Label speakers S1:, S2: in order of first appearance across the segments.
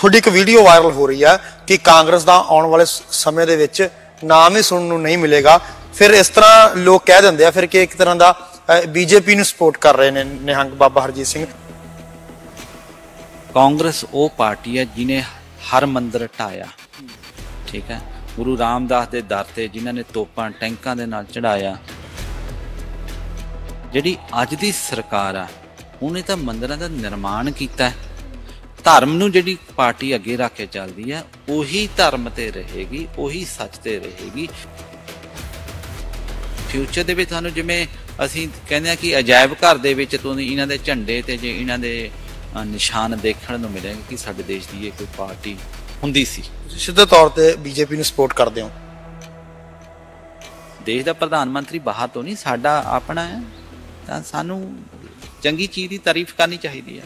S1: ਤੁਹਾਡੀ ਇੱਕ video viral ਹੋ ਰਹੀ ਆ ਕਿ ਕਾਂਗਰਸ ਦਾ ਆਉਣ ਵਾਲੇ ਸਮੇਂ ਦੇ ਵਿੱਚ ਨਾਮ ਹੀ ਸੁਣਨ ਨੂੰ ਨਹੀਂ ਮਿਲੇਗਾ ਫਿਰ ਇਸ ਤਰ੍ਹਾਂ ਲੋਕ ਕਹਿ ਦਿੰਦੇ ਆ ਫਿਰ ਕਿ ਇੱਕ ਤਰ੍ਹਾਂ ਦਾ ਬੀਜੇਪੀ ਨੂੰ ਸਪੋਰਟ ਕਰ ਰਹੇ ਨੇ ਨਿਹੰਗ ਬਾਬਾ ਹਰਜੀਤ ਸਿੰਘ
S2: ਕਾਂਗਰਸ ਉਹ ਪਾਰਟੀ ਹੈ ਜਿਨੇ ਹਰ ਮੰਦਰ ਢਾਇਆ ਠੀਕ ਹੈ ਗੁਰੂ ਰਾਮਦਾਸ ਦੇ ਦਰ ਤੇ ਜਿਨ੍ਹਾਂ ਨੇ ਤੋਪਾਂ ਟੈਂਕਾਂ ਦੇ ਨਾਲ ਚੜਾਇਆ ਜਿਹੜੀ ਅੱਜ ਦੀ ਸਰਕਾਰ ਆ ਉਹਨੇ ਤਾਂ ਮੰਦਰਾਂ ਦਾ ਨਿਰਮਾਣ ਕੀਤਾ ਹੈ ਧਰਮ ਨੂੰ ਜਿਹੜੀ ਪਾਰਟੀ ਅੱਗੇ ਰੱਖ ਕੇ ਚੱਲਦੀ ਹੈ ਉਹੀ ਧਰਮ ਤੇ ਰਹੇਗੀ ਉਹੀ ਸੱਚ ਤੇ ਰਹੇਗੀ ਫਿਊਚਰ ਦੇ ਵਿੱਚ ਤੁਹਾਨੂੰ ਜਿਵੇਂ ਅਸੀਂ ਕਹਿੰਦੇ ਆ ਕਿ ਅਜਾਇਬ ਘਰ ਦੇ ਵਿੱਚ ਤੁਹਾਨੂੰ ਇਹਨਾਂ ਦੇ ਝੰਡੇ ਤੇ ਜੇ ਇਹਨਾਂ ਦੇ ਨਿਸ਼ਾਨ ਦੇਖਣ ਨੂੰ ਮਿਲਣਗੇ ਕਿ ਸਾਡੇ ਦੇਸ਼ ਦੀ ਇਹ ਕੋਈ ਪਾਰਟੀ ਹੁੰਦੀ ਸੀ ਤੁਸੀਂ ਸਿੱਧੇ ਤੌਰ ਤੇ ਬੀਜੇਪੀ ਨੂੰ ਸਪੋਰਟ ਕਰਦੇ ਹੋ ਦੇਸ਼ ਦਾ ਪ੍ਰਧਾਨ ਮੰਤਰੀ ਬਾਹਰ ਤੋਂ ਨਹੀਂ ਸਾਡਾ ਆਪਣਾ ਹੈ ਤਾਂ ਸਾਨੂੰ ਚੰਗੀ ਚੀਜ਼ ਦੀ ਤਾਰੀਫ ਕਰਨੀ ਚਾਹੀਦੀ ਹੈ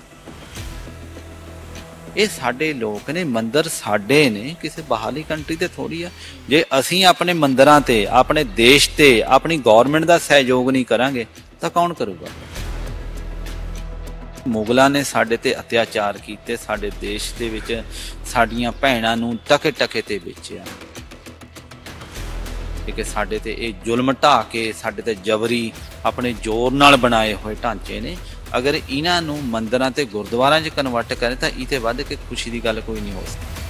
S2: ਇਹ ਸਾਡੇ ਲੋਕ ਨੇ ਮੰਦਰ ਸਾਡੇ ਨੇ ਕਿਸੇ ਬਾਹਰਲੀ ਕੰਟਰੀ ਤੇ ਥੋੜੀ ਆ ਜੇ ਅਸੀਂ ਆਪਣੇ ਮੰਦਰਾਂ ਤੇ ਆਪਣੇ ਦੇਸ਼ ਤੇ ਆਪਣੀ ਗਵਰਨਮੈਂਟ ਦਾ ਸਹਿਯੋਗ ਨਹੀਂ ਕਰਾਂਗੇ ਤਾਂ ਕੌਣ ਕਰੂਗਾ ਮੁਗਲਾਂ ਨੇ ਸਾਡੇ ਤੇ ਅਤਿਆਚਾਰ ਕੀਤੇ ਸਾਡੇ ਦੇਸ਼ ਦੇ ਵਿੱਚ ਸਾਡੀਆਂ ਭੈਣਾਂ ਨੂੰ ਟਕੇ ਟਕੇ ਤੇ ਵੇਚਿਆ ਕਿ ਸਾਡੇ ਤੇ ਇਹ ਜ਼ੁਲਮ ਢਾ ਕੇ ਸਾਡੇ ਤੇ ਜਬਰੀ ਆਪਣੇ ਜ਼ੋਰ ਨਾਲ ਬਣਾਏ ਹੋਏ ਢਾਂਚੇ ਨੇ ਅਗਰ ਇਹਨਾਂ ਨੂੰ ਮੰਦਰਾਂ ਤੇ ਗੁਰਦੁਆਰਾਂ 'ਚ ਕਨਵਰਟ ਕਰੇ ਤਾਂ ਤੇ ਵੱਧ ਕੇ ਖੁਸ਼ੀ ਦੀ ਗੱਲ
S1: ਕੋਈ ਨਹੀਂ ਹੋ ਸਕਦੀ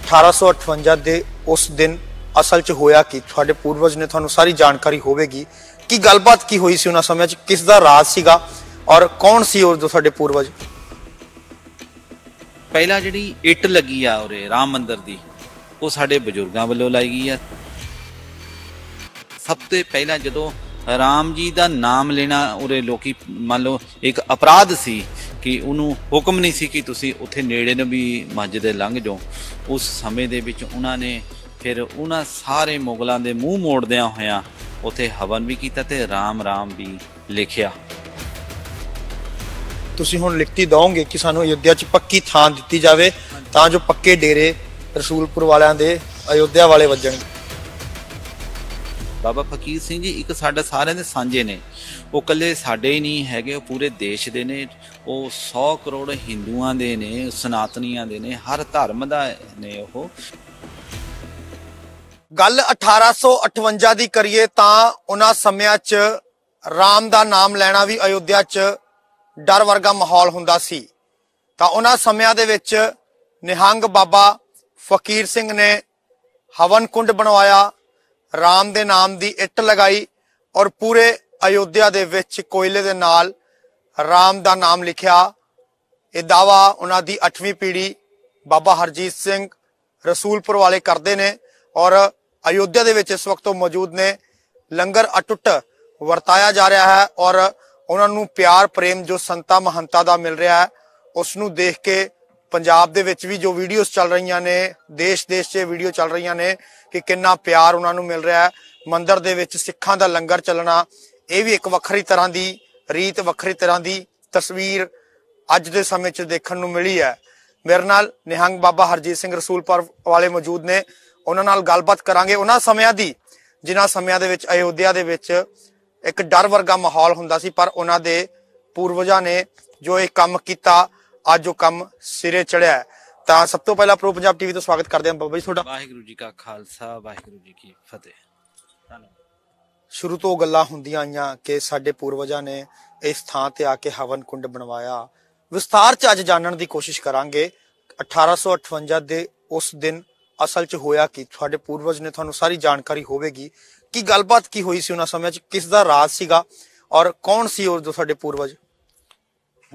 S1: 1858 ਦੇ ਉਸ ਦਿਨ ਅਸਲ 'ਚ ਹੋਇਆ ਕਿ ਤੁਹਾਡੇ ਪੂਰਵਜ ਨੇ ਤੁਹਾਨੂੰ ਸਾਰੀ ਜਾਣਕਾਰੀ ਹੋਵੇਗੀ ਕਿ ਗੱਲਬਾਤ ਕੀ ਹੋਈ ਸੀ ਉਹਨਾਂ ਸਮੇਂ 'ਚ ਕਿਸ ਦਾ ਰਾਜ ਸੀਗਾ ਔਰ ਕੌਣ ਸੀ ਉਹ ਸਾਡੇ ਪੂਰਵਜ
S2: ਪਹਿਲਾ ਜਿਹੜੀ ਇੱਟ ਲੱਗੀ ਆ ਉਰੇ ਰਾਮ ਮੰਦਿਰ ਦੀ ਉਹ ਸਾਡੇ ਬਜ਼ੁਰਗਾਂ ਵੱਲੋਂ ਲਾਈ ਗਈ ਆ ਸਭ ਤੋਂ ਪਹਿਲਾਂ ਜਦੋਂ ਰਾਮ ਜੀ ਦਾ ਨਾਮ ਲੈਣਾ ਉਰੇ ਲੋਕੀ ਮੰਨ ਲਓ ਇੱਕ ਅਪਰਾਧ ਸੀ ਕਿ ਉਹਨੂੰ ਹੁਕਮ ਨਹੀਂ ਸੀ ਕਿ ਤੁਸੀਂ ਉੱਥੇ ਨੇੜੇ ਨੂੰ ਵੀ ਮੱਝ ਦੇ ਲੰਘ ਜਾਓ ਉਸ ਸਮੇਂ ਦੇ ਵਿੱਚ ਉਹਨਾਂ ਨੇ ਫਿਰ ਉਹਨਾਂ ਸਾਰੇ ਮੁਗਲਾਂ ਦੇ ਮੂੰਹ ਮੋੜਦਿਆਂ ਹੋਇਆਂ ਉਥੇ ਹਵਨ ਵੀ ਕੀਤਾ ਤੇ ਰਾਮ ਰਾਮ ਵੀ ਲਿਖਿਆ
S1: ਤੁਸੀਂ ਹੁਣ ਲਿਖਤੀ ਦਵੋਗੇ ਕਿ ਸਾਨੂੰ ਅਯੁੱਧਿਆ 'ਚ ਪੱਕੀ ਥਾਂ ਦਿੱਤੀ ਜਾਵੇ ਤਾਂ ਜੋ ਪੱਕੇ ਡੇਰੇ ਰਸੂਲਪੁਰ ਵਾਲਿਆਂ ਦੇ ਅਯੁੱਧਿਆ ਵਾਲੇ ਵੱਜਣ
S2: ਬਾਬਾ ਫਕੀਰ ਸਿੰਘ ਜੀ ਇੱਕ ਸਾਡਾ ਸਾਰਿਆਂ ਦੇ ਸਾਂਝੇ ਨੇ ਉਹ ਕੱਲੇ ਸਾਡੇ ਹੀ ਨਹੀਂ ਹੈਗੇ ਉਹ ਪੂਰੇ ਦੇਸ਼ ਦੇ ਨੇ ਉਹ 100 ਕਰੋੜ ਹਿੰਦੂਆਂ ਦੇ ਨੇ
S1: ਸਨਾਤਨੀਆਂ ਦੇ ਨੇ ਹਰ ਧਰਮ ਦਾ ਨੇ ਉਹ ਗੱਲ 1858 ਦੀ ਕਰੀਏ ਤਾਂ ਉਹਨਾਂ ਸਮਿਆਂ 'ਚ ਰਾਮ ਦਾ ਨਾਮ ਲੈਣਾ ਵੀ ਅਯੁੱਧਿਆ 'ਚ ਡਰ ਵਰਗਾ ਮਾਹੌਲ ਹੁੰਦਾ ਸੀ ਤਾਂ ਉਹਨਾਂ ਸਮਿਆਂ ਦੇ ਵਿੱਚ ਨਿਹੰਗ ਬਾਬਾ ਫਕੀਰ ਸਿੰਘ ਨੇ ਹਵਨ ਕੁੰਡ ਬਣਵਾਇਆ ਰਾਮ ਦੇ ਨਾਮ ਦੀ ਇੱਟ ਲਗਾਈ ਔਰ ਪੂਰੇ ਅਯੋਧਿਆ ਦੇ ਵਿੱਚ ਕੋਇਲੇ ਦੇ ਨਾਲ ਰਾਮ ਦਾ ਨਾਮ ਲਿਖਿਆ ਇਹ ਦਾਵਾ ਉਹਨਾਂ ਦੀ 8ਵੀਂ ਪੀੜ੍ਹੀ ਬਾਬਾ ਹਰਜੀਤ ਸਿੰਘ ਰਸੂਲਪੁਰ ਵਾਲੇ ਕਰਦੇ ਨੇ ਔਰ ਅਯੋਧਿਆ ਦੇ ਵਿੱਚ ਇਸ ਵਕਤ ਉਹ ਮੌਜੂਦ ਨੇ ਲੰਗਰ ਅਟੁੱਟ ਵਰਤਾਇਆ ਜਾ ਰਿਹਾ ਹੈ ਔਰ ਉਹਨਾਂ ਨੂੰ ਪਿਆਰ ਪ੍ਰੇਮ ਜੋ ਸੰਤਾ ਮਹੰਤਾ ਦਾ ਮਿਲ ਰਿਹਾ ਹੈ ਉਸ ਨੂੰ ਦੇਖ ਕੇ ਪੰਜਾਬ ਦੇ ਵਿੱਚ ਵੀ ਜੋ ਵੀਡੀਓਜ਼ ਚੱਲ ਰਹੀਆਂ ਨੇ ਦੇਸ਼-ਦੇਸ਼ 'ਚ ਵੀਡੀਓ ਚੱਲ ਰਹੀਆਂ ਨੇ ਕਿ ਕਿੰਨਾ ਪਿਆਰ ਉਹਨਾਂ ਨੂੰ ਮਿਲ ਰਿਹਾ ਹੈ ਮੰਦਿਰ ਦੇ ਵਿੱਚ ਸਿੱਖਾਂ ਦਾ ਲੰਗਰ ਚੱਲਣਾ ਇਹ ਵੀ ਇੱਕ ਵੱਖਰੀ ਤਰ੍ਹਾਂ ਦੀ ਰੀਤ ਵੱਖਰੀ ਤਰ੍ਹਾਂ ਦੀ ਤਸਵੀਰ ਅੱਜ ਦੇ ਸਮੇਂ 'ਚ ਦੇਖਣ ਨੂੰ ਮਿਲੀ ਹੈ ਮੇਰੇ ਨਾਲ ਨਿਹੰਗ ਬਾਬਾ ਹਰਜੀਤ ਸਿੰਘ ਰਸੂਲਪੁਰ ਵਾਲੇ ਮੌਜੂਦ ਨੇ ਉਹਨਾਂ ਨਾਲ ਗੱਲਬਾਤ ਕਰਾਂਗੇ ਉਹਨਾਂ ਸਮਿਆਂ ਦੀ ਜਿਨ੍ਹਾਂ ਸਮਿਆਂ ਦੇ ਵਿੱਚ ਅਯੋਧਿਆ ਦੇ ਵਿੱਚ ਇੱਕ ਡਰ ਵਰਗਾ ਮਾਹੌਲ ਹੁੰਦਾ ਸੀ ਪਰ ਉਹਨਾਂ ਦੇ ਪੂਰਵਜਾਂ ਨੇ ਜੋ ਇਹ ਕੰਮ ਕੀਤਾ ਅੱਜ ਉਹ ਕੰਮ ਸਿਰੇ ਚੜਿਆ ਤਾਂ ਸਭ ਤੋਂ ਪਹਿਲਾਂ ਪ੍ਰੋ ਪੰਜਾਬ ਟੀਵੀ ਤੋਂ ਸਵਾਗਤ ਕਰਦੇ ਹਾਂ ਬਾਬਾ ਜੀ ਤੁਹਾਡਾ
S2: ਵਾਹਿਗੁਰੂ ਜੀ ਕਾ ਖਾਲਸਾ ਵਾਹਿਗੁਰੂ ਜੀ ਕੀ ਫਤਿਹ ਧੰਨਵਾਦ
S1: ਸ਼ੁਰੂ ਤੋਂ ਗੱਲਾਂ ਹੁੰਦੀਆਂ ਆਈਆਂ ਕਿ ਸਾਡੇ ਪੂਰਵਜਾਂ ਨੇ ਇਸ ਥਾਂ ਤੇ ਆ ਕੇ ਹਵਨ ਕੁੰਡ ਬਣਵਾਇਆ ਵਿਸਤਾਰ ਚ ਅੱਜ ਜਾਣਨ ਦੀ ਕੋਸ਼ਿਸ਼ ਕਰਾਂਗੇ 1858 ਦੇ ਉਸ ਦਿਨ ਅਸਲ ਚ ਹੋਇਆ ਕੀ ਤੁਹਾਡੇ ਪੂਰਵਜ ਨੇ ਤੁਹਾਨੂੰ ਸਾਰੀ ਜਾਣਕਾਰੀ ਹੋਵੇਗੀ ਕਿ ਗੱਲਬਾਤ ਕੀ ਹੋਈ ਸੀ ਉਹਨਾਂ ਸਮੇਂ ਚ ਕਿਸ ਦਾ ਰਾਜ ਸੀਗਾ ਔਰ ਕੌਣ ਸੀ ਉਹ ਜੋ ਸਾਡੇ ਪੂਰਵਜ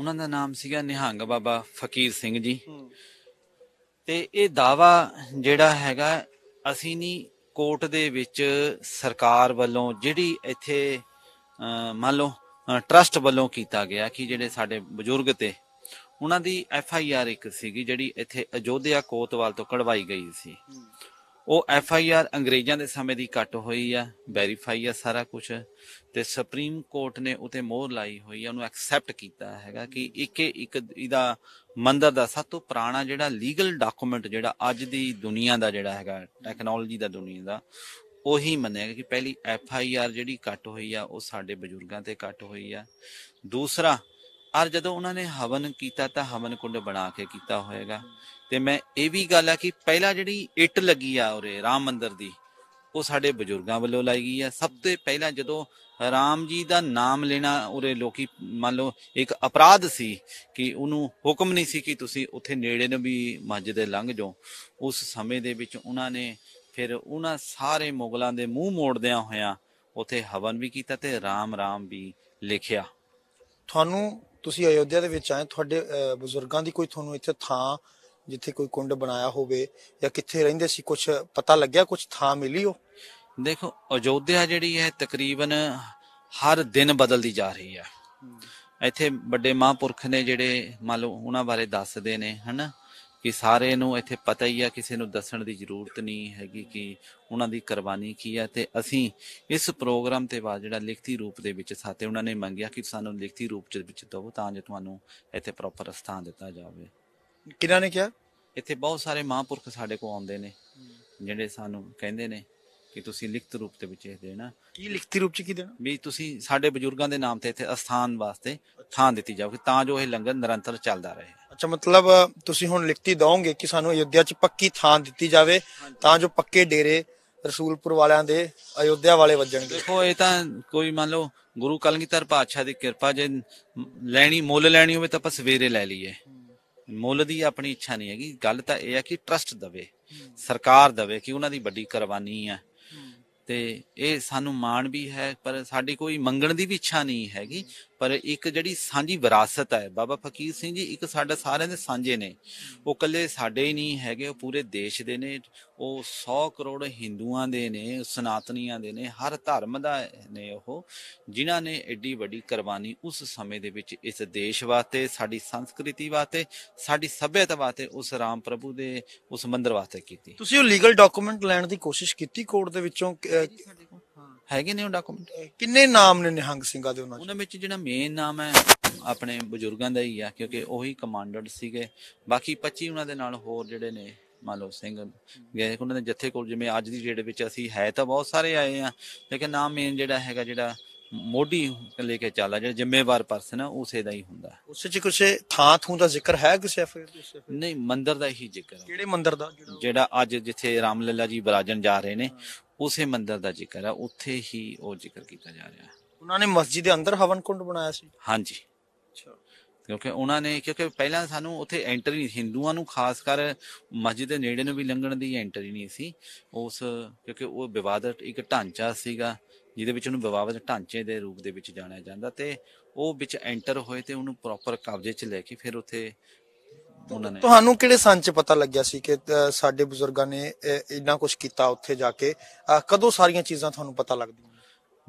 S2: ਉਹਨਾਂ ਦਾ ਨਾਮ ਸੀਗਾ ਨਿਹੰਗ ਬਾਬਾ ਫਕੀਰ ਸਿੰਘ ਜੀ ਤੇ ਇਹ ਦਾਵਾ ਜਿਹੜਾ ਹੈਗਾ ਅਸੀਂ ਨਹੀਂ ਕੋਰਟ ਦੇ ਵਿੱਚ ਸਰਕਾਰ ਵੱਲੋਂ ਜਿਹੜੀ ਇੱਥੇ ਮੰਨ ਲਓ ਟਰਸਟ ਵੱਲੋਂ ਕੀਤਾ ਗਿਆ ਕਿ ਜਿਹੜੇ ਸਾਡੇ ਬਜ਼ੁਰਗ ਤੇ ਉਹਨਾਂ ਦੀ ਐਫ ਆਈ ਆਰ ਇੱਕ ਸੀਗੀ ਜਿਹੜੀ ਇੱਥੇ ਅਯੋਧਿਆ ਕੋਤਵਾਲ ਤੋਂ ਕਢਵਾਈ ਗਈ ਸੀ ਉਹ ਐਫ ਆਈ ਆਰ ਅੰਗਰੇਜ਼ਾਂ ਦੇ ਸਮੇਂ ਦੀ ਕੱਟ ਹੋਈ ਆ ਵੈਰੀਫਾਈ ਆ ਸਾਰਾ ਕੁਝ ਤੇ ਸੁਪਰੀਮ ਕੋਰਟ ਨੇ ਉਤੇ ਮੋਹਰ ਲਾਈ ਹੋਈ ਆ ਉਹਨੂੰ ਐਕਸੈਪਟ ਕੀਤਾ ਹੈਗਾ ਕਿ ਇੱਕ ਇੱਕ ਇਹਦਾ ਮੰਦਰ ਦਾ ਸਭ ਤੋਂ ਪੁਰਾਣਾ ਜਿਹੜਾ ਲੀਗਲ ਡਾਕੂਮੈਂਟ ਜਿਹੜਾ ਅੱਜ ਦੀ ਦੁਨੀਆ ਦਾ ਜਿਹੜਾ ਹੈਗਾ ਟੈਕਨੋਲੋਜੀ ਦਾ ਦੁਨੀਆ ਦਾ ਉਹੀ ਮੰਨਿਆ ਕਿ ਪਹਿਲੀ ਐਫ ਆਈ ਆਰ ਜਿਹੜੀ ਕੱਟ ਹੋਈ ਆ ਉਹ ਸਾਡੇ ਬਜ਼ੁਰਗਾਂ ਤੇ ਕੱਟ ਹੋਈ ਆ ਦੂਸਰਾ ਔਰ ਜਦੋਂ ਉਹਨਾਂ ਨੇ ਹਵਨ ਕੀਤਾ ਤਾਂ ਹਵਨ ਕੁੰਡ ਬਣਾ ਕੇ ਕੀਤਾ ਹੋਏਗਾ ਤੇ ਮੈਂ ਇਹ ਵੀ ਗੱਲ ਆ ਕਿ ਪਹਿਲਾ ਜਿਹੜੀ ਇੱਟ ਲੱਗੀ ਆ ਉਰੇ ਰਾਮ ਮੰਦਰ ਦੀ ਉਹ ਸਾਡੇ ਬਜ਼ੁਰਗਾਂ ਵੱਲੋਂ ਲਾਈ ਗਈ ਆ ਸਭ ਤੋਂ ਪਹਿਲਾਂ ਜਦੋਂ ਰਾਮ ਜੀ ਦਾ ਨਾਮ ਲੈਣਾ ਉਰੇ ਲੋਕੀ ਮੰਨ ਲਓ ਇੱਕ ਅਪਰਾਧ ਸੀ ਕਿ ਉਹਨੂੰ ਹੁਕਮ ਨਹੀਂ ਸੀ ਕਿ ਤੁਸੀਂ ਉੱਥੇ ਨੇੜੇ ਨੂੰ ਵੀ ਮਸਜਿਦ ਦੇ ਲੰਘ ਜਾਓ ਉਸ ਸਮੇਂ ਦੇ ਵਿੱਚ ਉਹਨਾਂ ਨੇ ਫਿਰ ਉਹਨਾਂ ਸਾਰੇ ਮੁਗਲਾਂ ਦੇ ਮੂੰਹ ਮੋੜਦਿਆਂ ਹੋਇਆਂ ਉੱਥੇ ਹਵਨ ਵੀ ਕੀਤਾ ਤੇ ਰਾਮ ਰਾਮ ਵੀ ਲਿਖਿਆ
S1: ਤੁਹਾਨੂੰ ਤੁਸੀਂ ਅਯੋਧਿਆ ਦੇ ਵਿੱਚ ਆਏ ਤੁਹਾਡੇ ਬਜ਼ੁਰਗਾਂ ਦੀ ਕੋਈ ਤੁਹਾਨੂੰ ਇੱਥੇ ਥਾਂ ਜਿੱਥੇ ਕੋਈ ਕੁੰਡ ਬਣਾਇਆ ਹੋਵੇ ਜਾਂ ਕਿੱਥੇ ਰਹਿੰਦੇ ਸੀ ਕੁਝ ਪਤਾ ਲੱਗਿਆ ਕੁਝ ਥਾਂ ਮਿਲੀ ਹੋ
S2: ਦੇਖੋ ਅਯੋਧਿਆ ਜਿਹੜੀ ਹੈ ਤਕਰੀਬਨ ਹਰ ਦਿਨ ਬਦਲਦੀ ਜਾ ਰਹੀ ਹੈ ਇੱਥੇ ਵੱਡੇ ਮਹਾਂਪੁਰਖ ਨੇ ਜਿਹੜੇ ਮੰਨ ਲਓ ਉਹਨਾਂ ਬਾਰੇ ਦੱਸਦੇ ਨੇ ਹਨਾ ਕਿ ਸਾਰੇ ਨੂੰ ਇੱਥੇ ਪਤਾ ਹੀ ਆ ਕਿਸੇ ਨੂੰ ਦੱਸਣ ਦੀ ਜ਼ਰੂਰਤ ਨਹੀਂ ਹੈਗੀ ਕਿ ਉਹਨਾਂ ਦੀ ਕੁਰਬਾਨੀ ਕੀ ਹੈ ਤੇ ਅਸੀਂ ਇਸ ਪ੍ਰੋਗਰਾਮ ਤੇ ਬਾਅਦ ਜਿਹੜਾ ਲਿਖਤੀ ਰੂਪ ਦੇ ਵਿੱਚ ਸਾਤੇ ਉਹਨਾਂ ਨੇ ਮੰਗਿਆ ਕਿ ਸਾਨੂੰ ਲਿਖਤੀ ਰੂਪ ਦੇ ਵਿੱਚ ਦੋ ਤਾਂ ਜੋ ਤੁਹਾਨੂੰ ਇੱਥੇ ਪ੍ਰੋਪਰ ਸਥਾਨ ਦਿੱਤਾ ਜਾਵੇ ਕਿਹਨਾਂ ਨੇ ਕਿਹਾ ਇੱਥੇ ਬਹੁਤ ਸਾਰੇ ਮਹਾਂਪੁਰਖ ਸਾਡੇ ਕੋਲ ਆਉਂਦੇ ਨੇ ਜਿਹੜੇ ਸਾਨੂੰ ਕਹਿੰਦੇ ਨੇ ਕਿ ਤੁਸੀਂ ਲਿਖਤ ਰੂਪ ਦੇ ਵਿੱਚ ਇਹ ਦੇਣਾ ਕੀ ਲਿਖਤੀ ਰੂਪ ਚ ਕੀ ਦੇਣਾ ਵੀ ਤੁਸੀਂ ਸਾਡੇ ਬਜ਼ੁਰਗਾਂ ਦੇ ਨਾਮ ਤੇ ਇੱਥੇ
S1: ਅਸਥਾਨ ਵਾਸਤੇ ਥਾਂ ਦਿੱਤੀ ਜਾਵੇ ਤਾਂ ਜੋ ਇਹ ਲੰਗਰ ਨਿਰੰਤਰ ਚੱਲਦਾ ਰਹੇ ਅੱਛਾ ਮਤਲਬ ਤੁਸੀਂ ਹੁਣ ਲਿਖਤੀ ਦੋਗੇ ਕਿ ਸਾਨੂੰ ਅਯੁੱਧਿਆ ਚ ਪੱਕੀ ਥਾਂ ਦਿੱਤੀ ਜਾਵੇ ਤਾਂ ਜੋ ਪੱਕੇ ਡੇਰੇ ਰਸੂਲਪੁਰ ਵਾਲਿਆਂ ਦੇ ਅਯੁੱਧਿਆ ਵਾਲੇ ਵੱਜਣਗੇ
S2: ਦੇਖੋ ਇਹ ਤਾਂ ਕੋਈ ਮੰਨ ਲਓ ਗੁਰੂ ਕਲਗੀਧਰ ਪਾਤਸ਼ਾਹ ਦੀ ਕਿਰਪਾ ਜੇ ਲੈਣੀ ਮੁੱਲ ਲੈਣੀ ਹੋਵੇ ਤਾਂ ਆਪਾਂ ਸਵੇਰੇ ਲੈ ਲਈਏ ਮੁੱਲ ਦੀ ਆਪਣੀ ਇੱਛਾ ਨਹੀਂ ਹੈਗੀ ਗੱਲ ਤਾਂ ਇਹ ਹੈ ਕਿ ਟਰਸਟ ਦਵੇ ਸਰਕਾਰ ਦਵੇ ਕਿ ਉਹਨਾਂ ਦੀ ਵੱਡੀ ਕੁਰਬਾਨੀ ਆ ਤੇ ਇਹ ਸਾਨੂੰ ਮਾਣ ਵੀ ਹੈ ਪਰ ਸਾਡੀ ਕੋਈ ਮੰਗਣ ਦੀ ਵੀ ਇੱਛਾ ਨਹੀਂ ਹੈਗੀ ਪਰ ਇੱਕ ਜਿਹੜੀ ਸਾਂਝੀ ਵਿਰਾਸਤ ਹੈ ਬਾਬਾ ਫਕੀਰ ਸਿੰਘ ਜੀ ਇੱਕ ਸਾਡਾ ਸਾਰਿਆਂ ਦੇ ਸਾਂਝੇ ਨੇ ਉਹ ਕੱਲੇ ਸਾਡੇ ਹੀ ਨਹੀਂ ਹੈਗੇ ਉਹ ਪੂਰੇ ਦੇਸ਼ ਦੇ ਨੇ ਉਹ 100 ਕਰੋੜ ਹਿੰਦੂਆਂ ਦੇ ਨੇ ਸਨਾਤਨੀਆਂ ਦੇ ਨੇ ਹਰ ਧਰਮ ਦਾ ਨੇ ਉਹ ਜਿਨ੍ਹਾਂ ਨੇ ਐਡੀ ਵੱਡੀ ਕੁਰਬਾਨੀ ਉਸ ਸਮੇਂ ਦੇ ਵਿੱਚ ਇਸ ਦੇਸ਼ ਵਾਸਤੇ ਸਾਡੀ ਸੰਸਕ੍ਰਿਤੀ ਵਾਸਤੇ ਸਾਡੀ ਸਭਿਅਤਾ ਵਾਸਤੇ ਉਸ ਰਾਮ ਪ੍ਰਭੂ ਦੇ ਉਸ ਮੰਦਰ ਵਾਸਤੇ ਕੀਤੀ ਤੁਸੀਂ ਉਹ ਲੀਗਲ
S1: ਡਾਕੂਮੈਂਟ ਲੈਣ ਦੀ ਕੋਸ਼ਿਸ਼ ਕੀਤੀ ਕੋਰਟ ਦੇ ਵਿੱਚੋਂ ਹੈਗੇ ਨੇ ਉਹ ਡਾਕੂਮੈਂਟ ਕਿੰਨੇ ਨਾਮ ਨੇ ਨਿਹੰਗ ਸਿੰਘਾਂ ਦੇ ਉਹਨਾਂ ਉਹਨਾਂ ਵਿੱਚ
S2: ਜਿਹੜਾ ਮੇਨ ਨਾਮ ਹੈ ਆਪਣੇ ਬਜ਼ੁਰਗਾਂ ਦਾ ਹੀ ਆ ਕਿਉਂਕਿ ਉਹੀ ਕਮਾਂਡਰ ਸੀਗੇ ਬਾਕੀ 25 ਉਹਨਾਂ ਦੇ ਨਾਲ ਹੋਰ ਜਿਹੜੇ ਨੇ ਮੰਨ ਲਓ ਸਿੰਘ ਗਏ ਉਹਨਾਂ ਦੇ ਜੱਥੇ ਕੋਲ ਜਿਵੇਂ ਅੱਜ ਦੀ ਡੇਟ ਵਿੱਚ ਅਸੀਂ ਹੈ ਤਾਂ ਬਹੁਤ ਸਾਰੇ ਆਏ ਆ ਲੇਕਿਨ ਨਾਮ ਮੇਨ ਜਿਹੜਾ ਹੈਗਾ ਜਿਹੜਾ ਮੋਢੀ ਲੈ ਕੇ ਚੱਲਾ ਜਿਹੜਾ ਜ਼ਿੰਮੇਵਾਰ ਪਰਸਨ ਆ ਉਸੇ ਦਾ ਹੀ ਹੁੰਦਾ
S1: ਉਸੇ ਚ ਕੁਛ ਥਾਂ ਥੂ ਦਾ ਜ਼ਿਕਰ ਹੈ ਕਿਸੇ
S2: ਨਹੀਂ ਮੰਦਰ ਦਾ ਹੀ ਜ਼ਿਕਰ ਹੈ
S1: ਕਿਹੜੇ ਮੰਦਰ ਦਾ
S2: ਜਿਹੜਾ ਅੱਜ ਜਿੱਥੇ ਰਾਮ ਲੱਲਾ ਜੀ ਬਰਾਜਨ ਜਾ ਰਹੇ ਨੇ ਉਸੇ ਮੰਦਰ ਦਾ ਜ਼ਿਕਰ ਆ ਉੱਥੇ ਹੀ ਉਹ ਜ਼ਿਕਰ ਕੀਤਾ ਜਾ ਰਿਹਾ ਹੈ
S1: ਉਹਨਾਂ ਨੇ ਮਸਜਿਦ ਦੇ ਅੰਦਰ ਹਵਨ ਕੁੰਡ ਬਣਾਇਆ ਸੀ ਹਾਂਜੀ ਅੱਛਾ
S2: ਕਿਉਂਕਿ ਉਹਨਾਂ ਨੇ ਕਿਉਂਕਿ ਪਹਿਲਾਂ ਸਾਨੂੰ ਉੱਥੇ ਐਂਟਰੀ ਨਹੀਂ ਹਿੰਦੂਆਂ ਨੂੰ ਖਾਸ ਕਰ ਮਸਜਿਦ ਦੇ ਨੇੜੇ ਨੂੰ ਵੀ ਲੰਘਣ ਦੀ ਐਂਟਰੀ ਨਹੀਂ ਸੀ ਉਸ ਕਿਉਂਕਿ ਉਹ ਵਿਵਾਦਤ ਇੱਕ ਢਾਂਚਾ ਸੀਗਾ ਜਿਹਦੇ ਵਿੱਚ ਉਹਨੂੰ ਵਿਵਾਦਤ ਢਾਂਚੇ ਦੇ ਰੂਪ ਦੇ ਵਿੱਚ ਜਾਣਿਆ ਜਾਂਦਾ ਤੇ ਉਹ ਵਿੱਚ ਐਂਟਰ ਹੋਏ ਤੇ ਉਹਨੂੰ ਪ੍ਰੋਪਰ ਕਬਜ਼ੇ 'ਚ ਲੈ ਕੇ ਫਿਰ ਉੱਥੇ
S1: ਉਹਨਾਂ ਤੁਹਾਨੂੰ ਕਿਹੜੇ ਸੰਚ ਪਤਾ ਲੱਗਿਆ ਸੀ ਕਿ ਸਾਡੇ ਬਜ਼ੁਰਗਾਂ ਨੇ ਇੰਨਾ ਕੁਝ ਕੀਤਾ ਉੱਥੇ ਜਾ ਕੇ ਕਦੋਂ ਸਾਰੀਆਂ ਚੀਜ਼ਾਂ ਤੁਹਾਨੂੰ ਪਤਾ ਲੱਗਦੀਆਂ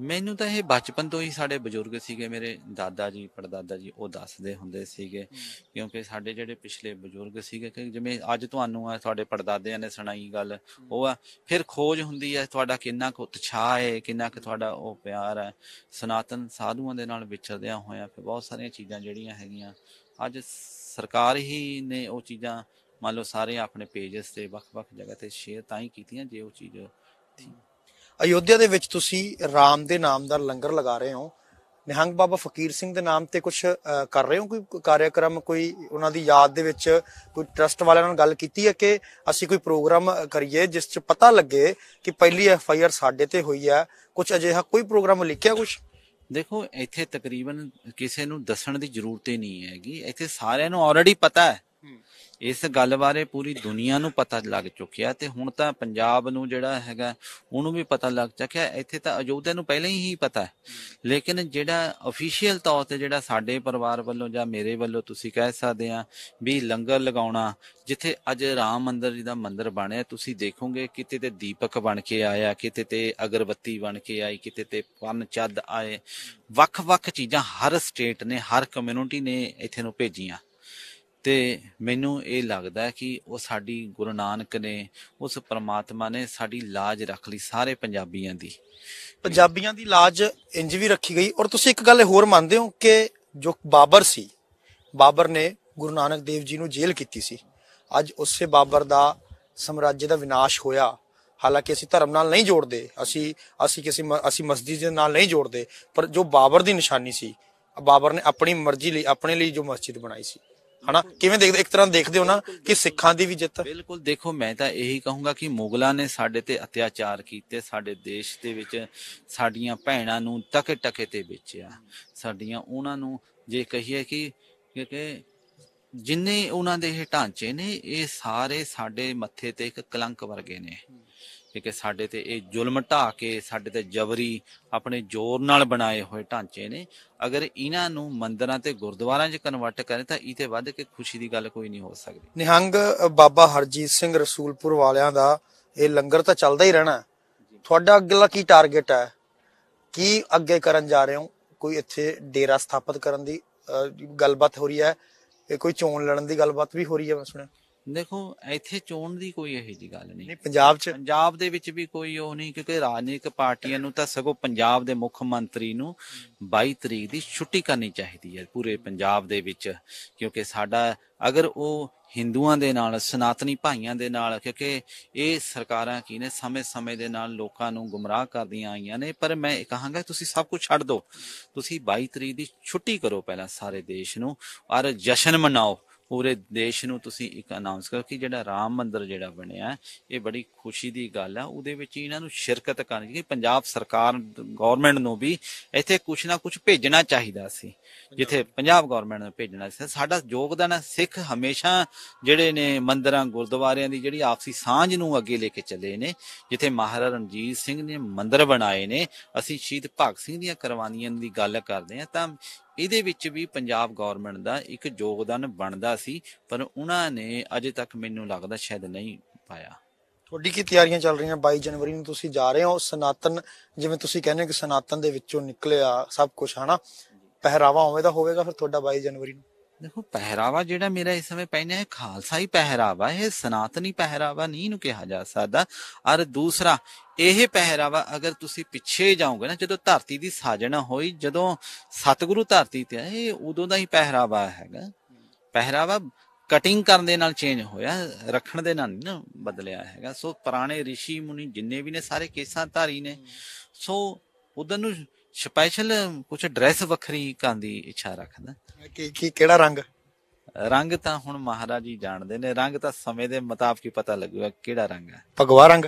S2: ਮੈਨੂੰ ਤਾਂ ਇਹ ਬਚਪਨ ਤੋਂ ਹੀ ਸਾਡੇ ਬਜ਼ੁਰਗ ਸੀਗੇ ਮੇਰੇ ਦਾਦਾ ਜੀ ਪੜਦਾਦਾ ਜੀ ਉਹ ਦੱਸਦੇ ਹੁੰਦੇ ਸੀਗੇ ਕਿਉਂਕਿ ਸਾਡੇ ਜਿਹੜੇ ਪਿਛਲੇ ਬਜ਼ੁਰਗ ਸੀਗੇ ਕਿ ਜਿਵੇਂ ਅੱਜ ਤੁਹਾਨੂੰ ਆ ਤੁਹਾਡੇ ਪੜਦਾਦਿਆਂ ਨੇ ਸੁਣਾਈ ਗੱਲ ਉਹ ਆ ਫਿਰ ਖੋਜ ਹੁੰਦੀ ਹੈ ਤੁਹਾਡਾ ਕਿੰਨਾ ਕੁ ਉਤਸ਼ਾਹ ਹੈ ਕਿੰਨਾ ਕੁ ਤੁਹਾਡਾ ਉਹ ਪਿਆਰ ਹੈ ਸਨਾਤਨ ਸਾਧੂਆਂ ਦੇ ਨਾਲ ਵਿਚਰਦਿਆਂ ਹੋਇਆਂ ਫਿਰ ਬਹੁਤ ਸਾਰੀਆਂ ਚੀਜ਼ਾਂ ਜਿਹੜੀਆਂ ਹੈਗੀਆਂ ਅੱਜ ਸਰਕਾਰ ਹੀ ਨੇ ਉਹ ਚੀਜ਼ਾਂ ਮੰਨ ਲਓ ਸਾਰੇ ਆਪਣੇ ਪੇजेस ਤੇ ਵੱਖ-ਵੱਖ ਜਗ੍ਹਾ ਤੇ ਸ਼ੇਅਰ ਤਾਂ ਹੀ ਕੀਤੀਆਂ ਜੇ ਉਹ ਚੀਜ਼
S1: ਅਯੋਧਿਆ ਦੇ ਵਿੱਚ ਤੁਸੀਂ RAM ਦੇ ਨਾਮ ਦਾ ਲੰਗਰ ਲਗਾ ਰਹੇ ਹੋ ਨਿਹੰਗ ਬਾਬਾ ਫਕੀਰ ਸਿੰਘ ਦੇ ਨਾਮ ਤੇ ਕੁਝ ਕਰ ਰਹੇ ਹੋ ਕੋਈ ਕਾਰਜਕ੍ਰਮ ਕੋਈ ਉਹਨਾਂ ਦੀ ਯਾਦ ਦੇ ਵਿੱਚ ਕੋਈ ਟਰਸਟ ਵਾਲਿਆਂ ਨਾਲ ਗੱਲ ਕੀਤੀ ਹੈ ਕਿ ਅਸੀਂ ਕੋਈ ਪ੍ਰੋਗਰਾਮ ਕਰੀਏ ਜਿਸ 'ਚ ਪਤਾ ਲੱਗੇ ਕਿ ਪਹਿਲੀ ਐਫ ਆਈ ਆਰ ਸਾਡੇ ਤੇ ਹੋਈ ਹੈ ਕੁਝ ਅਜਿਹਾ ਕੋਈ ਪ੍ਰੋਗਰਾਮ ਲਿਖਿਆ ਕੁਝ ਦੇਖੋ ਇੱਥੇ ਤਕਰੀਬਨ
S2: ਕਿਸੇ ਨੂੰ ਦੱਸਣ ਦੀ ਜ਼ਰੂਰਤ ਹੀ ਨਹੀਂ ਹੈਗੀ ਇੱਥੇ ਸਾਰਿਆਂ ਨੂੰ ਆਲਰੇਡੀ ਪਤਾ ਹੈ ਇਸ ਗੱਲ ਬਾਰੇ ਪੂਰੀ ਦੁਨੀਆ ਨੂੰ ਪਤਾ ਲੱਗ ਚੁੱਕਿਆ ਤੇ ਹੁਣ ਤਾਂ ਪੰਜਾਬ ਨੂੰ ਜਿਹੜਾ ਹੈਗਾ ਉਹਨੂੰ ਵੀ ਪਤਾ ਲੱਗ ਚੁੱਕਿਆ ਇੱਥੇ ਤਾਂ ਅਯੋਧਿਆ ਨੂੰ ਪਹਿਲਾਂ ਹੀ ਪਤਾ ਹੈ ਲੇਕਿਨ ਜਿਹੜਾ ਅਫੀਸ਼ੀਅਲ ਤੌਰ ਤੇ ਜਿਹੜਾ ਸਾਡੇ ਪਰਿਵਾਰ ਵੱਲੋਂ ਜਾਂ ਮੇਰੇ ਵੱਲੋਂ ਤੁਸੀਂ ਕਹਿ ਸਕਦੇ ਆ ਵੀ ਲੰਗਰ ਲਗਾਉਣਾ ਜਿੱਥੇ ਅੱਜ ਰਾਮ ਮੰਦਰ ਜੀ ਦਾ ਮੰਦਰ ਬਣਿਆ ਤੁਸੀਂ ਦੇਖੋਗੇ ਕਿਤੇ ਤੇ ਦੀਪਕ ਬਣ ਕੇ ਆਇਆ ਕਿਤੇ ਤੇ ਅਗਰਬੱਤੀ ਬਣ ਕੇ ਆਈ ਕਿਤੇ ਤੇ ਪੰਨ ਚੱਦ ਆਏ ਵੱਖ-ਵੱਖ ਚੀਜ਼ਾਂ ਹਰ ਸਟੇਟ ਨੇ ਹਰ ਕਮਿਊਨਿਟੀ ਨੇ ਇੱਥੇ ਨੂੰ ਭੇਜੀਆਂ ਤੇ ਮੈਨੂੰ ਇਹ ਲੱਗਦਾ ਕਿ ਉਹ ਸਾਡੀ ਗੁਰੂ ਨਾਨਕ ਨੇ ਉਸ ਪਰਮਾਤਮਾ ਨੇ ਸਾਡੀ ਲਾਜ ਰੱਖ ਲਈ
S1: ਸਾਰੇ ਪੰਜਾਬੀਆਂ ਦੀ ਪੰਜਾਬੀਆਂ ਦੀ ਲਾਜ ਇੰਜ ਵੀ ਰੱਖੀ ਗਈ ਔਰ ਤੁਸੀਂ ਇੱਕ ਗੱਲ ਹੋਰ ਮੰਨਦੇ ਹੋ ਕਿ ਜੋ ਬਾਬਰ ਸੀ ਬਾਬਰ ਨੇ ਗੁਰੂ ਨਾਨਕ ਦੇਵ ਜੀ ਨੂੰ ਜੇਲ੍ਹ ਕੀਤੀ ਸੀ ਅੱਜ ਉਸੇ ਬਾਬਰ ਦਾ ਸਮਰਾਜ ਦਾ ਵਿਨਾਸ਼ ਹੋਇਆ ਹਾਲਾਂਕਿ ਅਸੀਂ ਧਰਮ ਨਾਲ ਨਹੀਂ ਜੋੜਦੇ ਅਸੀਂ ਅਸੀਂ ਕਿਸੇ ਅਸੀਂ ਮਸਜਿਦ ਦੇ ਨਾਲ ਨਹੀਂ ਜੋੜਦੇ ਪਰ ਜੋ ਬਾਬਰ ਦੀ ਨਿਸ਼ਾਨੀ ਸੀ ਬਾਬਰ ਨੇ ਆਪਣੀ ਮਰਜ਼ੀ ਲਈ ਆਪਣੇ ਲਈ ਜੋ ਮਸਜਿਦ ਬਣਾਈ ਸੀ ਹਨਾ ਕਿਵੇਂ ਦੇਖਦੇ ਇੱਕ ਤਰ੍ਹਾਂ ਦੇਖਦੇ ਹੋ ਨਾ ਕਿ ਸਿੱਖਾਂ ਦੀ ਵੀ ਜਿੱਤ ਬਿਲਕੁਲ ਦੇਖੋ ਮੈਂ ਤਾਂ ਇਹੀ ਕਹੂੰਗਾ ਕਿ ਮੁਗਲਾਂ ਨੇ ਸਾਡੇ ਤੇ ਅਤਿਆਚਾਰ ਕੀਤੇ
S2: ਸਾਡੇ ਦੇਸ਼ ਦੇ ਵਿੱਚ ਸਾਡੀਆਂ ਭੈਣਾਂ ਨੂੰ ਟਕੇ ਟਕੇ ਤੇ ਵੇਚਿਆ ਸਾਡੀਆਂ ਉਹਨਾਂ ਨੂੰ ਜੇ ਕਹੀਏ ਕਿ ਕਿ ਜਿੰਨੇ ਉਹਨਾਂ ਦੇ ਇਹ ਢਾਂਚੇ ਨੇ ਇਹ ਸਾਰੇ ਸਾਡੇ ਮੱਥੇ ਤੇ ਇੱਕ ਕਲੰਕ ਵਰਗੇ ਨੇ ਕਿ ਸਾਡੇ ਤੇ ਇਹ ਜ਼ੁਲਮ ਢਾ ਕੇ ਸਾਡੇ ਤੇ ਜਬਰੀ ਆਪਣੇ ਜ਼ੋਰ ਨਾਲ ਬਣਾਏ ਹੋਏ ਢਾਂਚੇ ਨੇ ਅਗਰ ਇਹਨਾਂ ਨੂੰ ਮੰਦਰਾਂ ਤੇ ਗੁਰਦੁਆਰਾਂ 'ਚ ਕਨਵਰਟ ਕਰੇ ਤਾਂ ਇਹ ਤੇ ਵੱਧ ਕੇ ਖੁਸ਼ੀ ਦੀ ਗੱਲ ਕੋਈ ਨਹੀਂ ਹੋ ਸਕਦੀ
S1: ਨਿਹੰਗ ਬਾਬਾ ਹਰਜੀਤ ਸਿੰਘ ਰਸੂਲਪੁਰ ਵਾਲਿਆਂ ਦਾ ਇਹ ਲੰਗਰ ਤਾਂ ਚੱਲਦਾ ਹੀ ਰਹਿਣਾ ਤੁਹਾਡਾ ਅਗਲਾ ਕੀ ਟਾਰਗੇਟ ਹੈ ਕੀ ਅੱਗੇ ਕਰਨ ਜਾ ਰਹੇ ਹੋ ਕੋਈ ਇੱਥੇ ਡੇਰਾ ਸਥਾਪਿਤ ਕਰਨ ਦੀ ਗੱਲਬਾਤ ਹੋ ਰਹੀ ਹੈ ਕੋਈ ਚੋਣ ਲੜਨ ਦੀ ਗੱਲਬਾਤ ਵੀ ਹੋ ਰਹੀ ਹੈ ਮੈਂ ਸੁਣਿਆ
S2: ਦੇਖੋ ਇੱਥੇ ਚੋਣ ਦੀ ਕੋਈ ਇਹੋ ਜੀ ਗੱਲ ਨਹੀਂ ਨਹੀਂ ਪੰਜਾਬ 'ਚ ਪੰਜਾਬ ਦੇ ਵਿੱਚ ਵੀ ਕੋਈ ਉਹ ਨਹੀਂ ਕਿਉਂਕਿ ਰਾਜਨੀਤਿਕ ਪਾਰਟੀਆਂ ਨੂੰ ਤਾਂ ਸਗੋਂ ਪੰਜਾਬ ਦੇ ਮੁੱਖ ਮੰਤਰੀ ਨੂੰ 22 ਤਰੀਕ ਦੀ ਛੁੱਟੀ ਕਰਨੀ ਚਾਹੀਦੀ ਹੈ ਪੂਰੇ ਪੰਜਾਬ ਦੇ ਵਿੱਚ ਕਿਉਂਕਿ ਸਾਡਾ ਅਗਰ ਉਹ ਹਿੰਦੂਆਂ ਦੇ ਨਾਲ ਸਨਾਤਨੀ ਭਾਈਆਂ ਦੇ ਨਾਲ ਕਿਉਂਕਿ ਇਹ ਸਰਕਾਰਾਂ ਕੀ ਨੇ ਸਮੇਂ-ਸਮੇਂ ਦੇ ਨਾਲ ਲੋਕਾਂ ਨੂੰ ਗੁੰਮਰਾਹ ਕਰਦੀਆਂ ਆਈਆਂ ਨੇ ਪਰ ਮੈਂ ਇਹ ਕਹਾਂਗਾ ਤੁਸੀਂ ਸਭ ਕੁਝ ਛੱਡ ਦਿਓ ਤੁਸੀਂ 22 ਤਰੀਕ ਦੀ ਛੁੱਟੀ ਕਰੋ ਪਹਿਲਾਂ ਸਾਰੇ ਦੇਸ਼ ਨੂੰ ਔਰ ਜਸ਼ਨ ਮਨਾਓ ਪੂਰੇ ਦੇਸ਼ ਨੂੰ ਤੁਸੀਂ ਇੱਕ ਅਨਾਉਂਸ ਕਰੋ ਕਿ ਜਿਹੜਾ ਰਾਮ ਮੰਦਿਰ ਜਿਹੜਾ ਬਣਿਆ ਇਹ ਬੜੀ ਖੁਸ਼ੀ ਦੀ ਗੱਲ ਆ ਉਹਦੇ ਵਿੱਚ ਇਹਨਾਂ ਨੂੰ ਸ਼ਿਰਕਤ ਕਰਨੀ ਕਿ ਪੰਜਾਬ ਸਰਕਾਰ ਗਵਰਨਮੈਂਟ ਨੂੰ ਵੀ ਇੱਥੇ ਕੁਛ ਨਾ ਕੁਛ ਭੇਜਣਾ ਚਾਹੀਦਾ ਸੀ ਜਿੱਥੇ ਪੰਜਾਬ ਗਵਰਨਮੈਂਟ ਨੂੰ ਭੇਜਣਾ ਸੀ ਸਾਡਾ ਯੋਗਦਾਨ ਸਿੱਖ ਹਮੇਸ਼ਾ ਜਿਹੜੇ ਨੇ ਮੰਦਿਰਾਂ ਗੁਰਦੁਆਰਿਆਂ ਦੀ ਜਿਹੜੀ ਆਪਸੀ ਸਾਂਝ ਨੂੰ ਅੱਗੇ ਲੈ ਕੇ ਚੱਲੇ ਨੇ ਜਿੱਥੇ ਮਹਾਰਾਜਾ ਰਣਜੀਤ ਸਿੰਘ ਨੇ ਮੰਦਿਰ ਬਣਾਏ ਨੇ ਅਸੀਂ ਸ਼ਹੀਦ ਭਗਤ ਸਿੰਘ ਦੀਆਂ ਕੁਰਬਾਨੀਆਂ ਦੀ ਗੱਲ ਕਰਦੇ ਆ ਤਾਂ ਇਹਦੇ ਵਿੱਚ ਵੀ ਪੰਜਾਬ ਗਵਰਨਮੈਂਟ ਦਾ ਇੱਕ ਯੋਗਦਾਨ ਬਣਦਾ ਸੀ ਪਰ ਉਹਨਾਂ ਨੇ ਅਜੇ ਤੱਕ ਮੈਨੂੰ ਲੱਗਦਾ ਸ਼ਾਇਦ ਨਹੀਂ ਪਾਇਆ
S1: ਤੁਹਾਡੀ ਕੀ ਤਿਆਰੀਆਂ ਚੱਲ ਰਹੀਆਂ 22 ਜਨਵਰੀ ਨੂੰ ਤੁਸੀਂ ਜਾ ਰਹੇ ਹੋ ਸਨਾਤਨ ਜਿਵੇਂ ਤੁਸੀਂ ਕਹਿੰਦੇ ਕਿ ਸਨਾਤਨ ਦੇ ਵਿੱਚੋਂ ਨਿਕਲਿਆ ਸਭ ਕੁਝ ਹਨਾ ਪਹਿਰਾਵਾ ਹੋਵੇ ਤਾਂ ਹੋਵੇਗਾ ਫਿਰ ਤੁਹਾਡਾ 22 ਜਨਵਰੀ ਨੂੰ
S2: ਦੇਖੋ ਪਹਿਰਾਵਾ ਜਿਹੜਾ ਮੇਰਾ ਇਸ ਸਮੇਂ ਪਹਿਨਿਆ ਹੈ ਖਾਲਸਾ ਹੀ ਪਹਿਰਾਵਾ ਹੈ ਸਨਾਤਨੀ ਪਹਿਰਾਵਾ ਨਹੀਂ ਨੂੰ ਕਿਹਾ ਜਾ ਸਕਦਾ ਔਰ ਦੂਸਰਾ ਇਹ ਪਹਿਰਾਵਾ ਅਗਰ ਤੁਸੀਂ ਪਿੱਛੇ ਜਾਓਗੇ ਨਾ ਜਦੋਂ ਧਰਤੀ ਦੀ ਸਾਜਣਾ ਹੋਈ ਜਦੋਂ ਸਤਿਗੁਰੂ ਧਰਤੀ ਤੇ ਆਏ ਉਦੋਂ ਦਾ ਹੀ ਪਹਿਰਾਵਾ ਹੈਗਾ ਪਹਿਰਾਵਾ ਕਟਿੰਗ ਕਰਨ ਦੇ ਨਾਲ ਚੇਂਜ ਹੋਇਆ ਰੱਖਣ ਦੇ ਨਾਲ ਨਹੀਂ ਨਾ ਬਦਲਿਆ ਹੈਗਾ ਸੋ ਪੁਰਾਣੇ ॠषि ਮੁਨੀ ਜਿੰਨੇ ਵੀ ਨੇ ਸਾਰੇ ਕੇਸਾਂ ਧਾਰੀ ਨੇ ਸੋ ਉਦੋਂ ਨੂੰ ਸਪੈਸ਼ਲ ਕੁਝ ਡਰੈਸ ਵੱਖਰੀ ਕਾਂ ਦੀ ਇੱਛਾ ਰੱਖਦਾ ਕਿ ਕੀ ਕਿਹੜਾ ਰੰਗ ਰੰਗ ਤਾਂ ਹੁਣ ਮਹਾਰਾਜ ਜੀ ਜਾਣਦੇ ਨੇ ਰੰਗ ਤਾਂ ਸਮੇਂ ਦੇ ਮੁਤਾਬਕ ਹੀ ਪਤਾ ਲੱਗੂਗਾ ਕਿਹੜਾ ਰੰਗ ਹੈ ਭਗਵਾ ਰੰਗ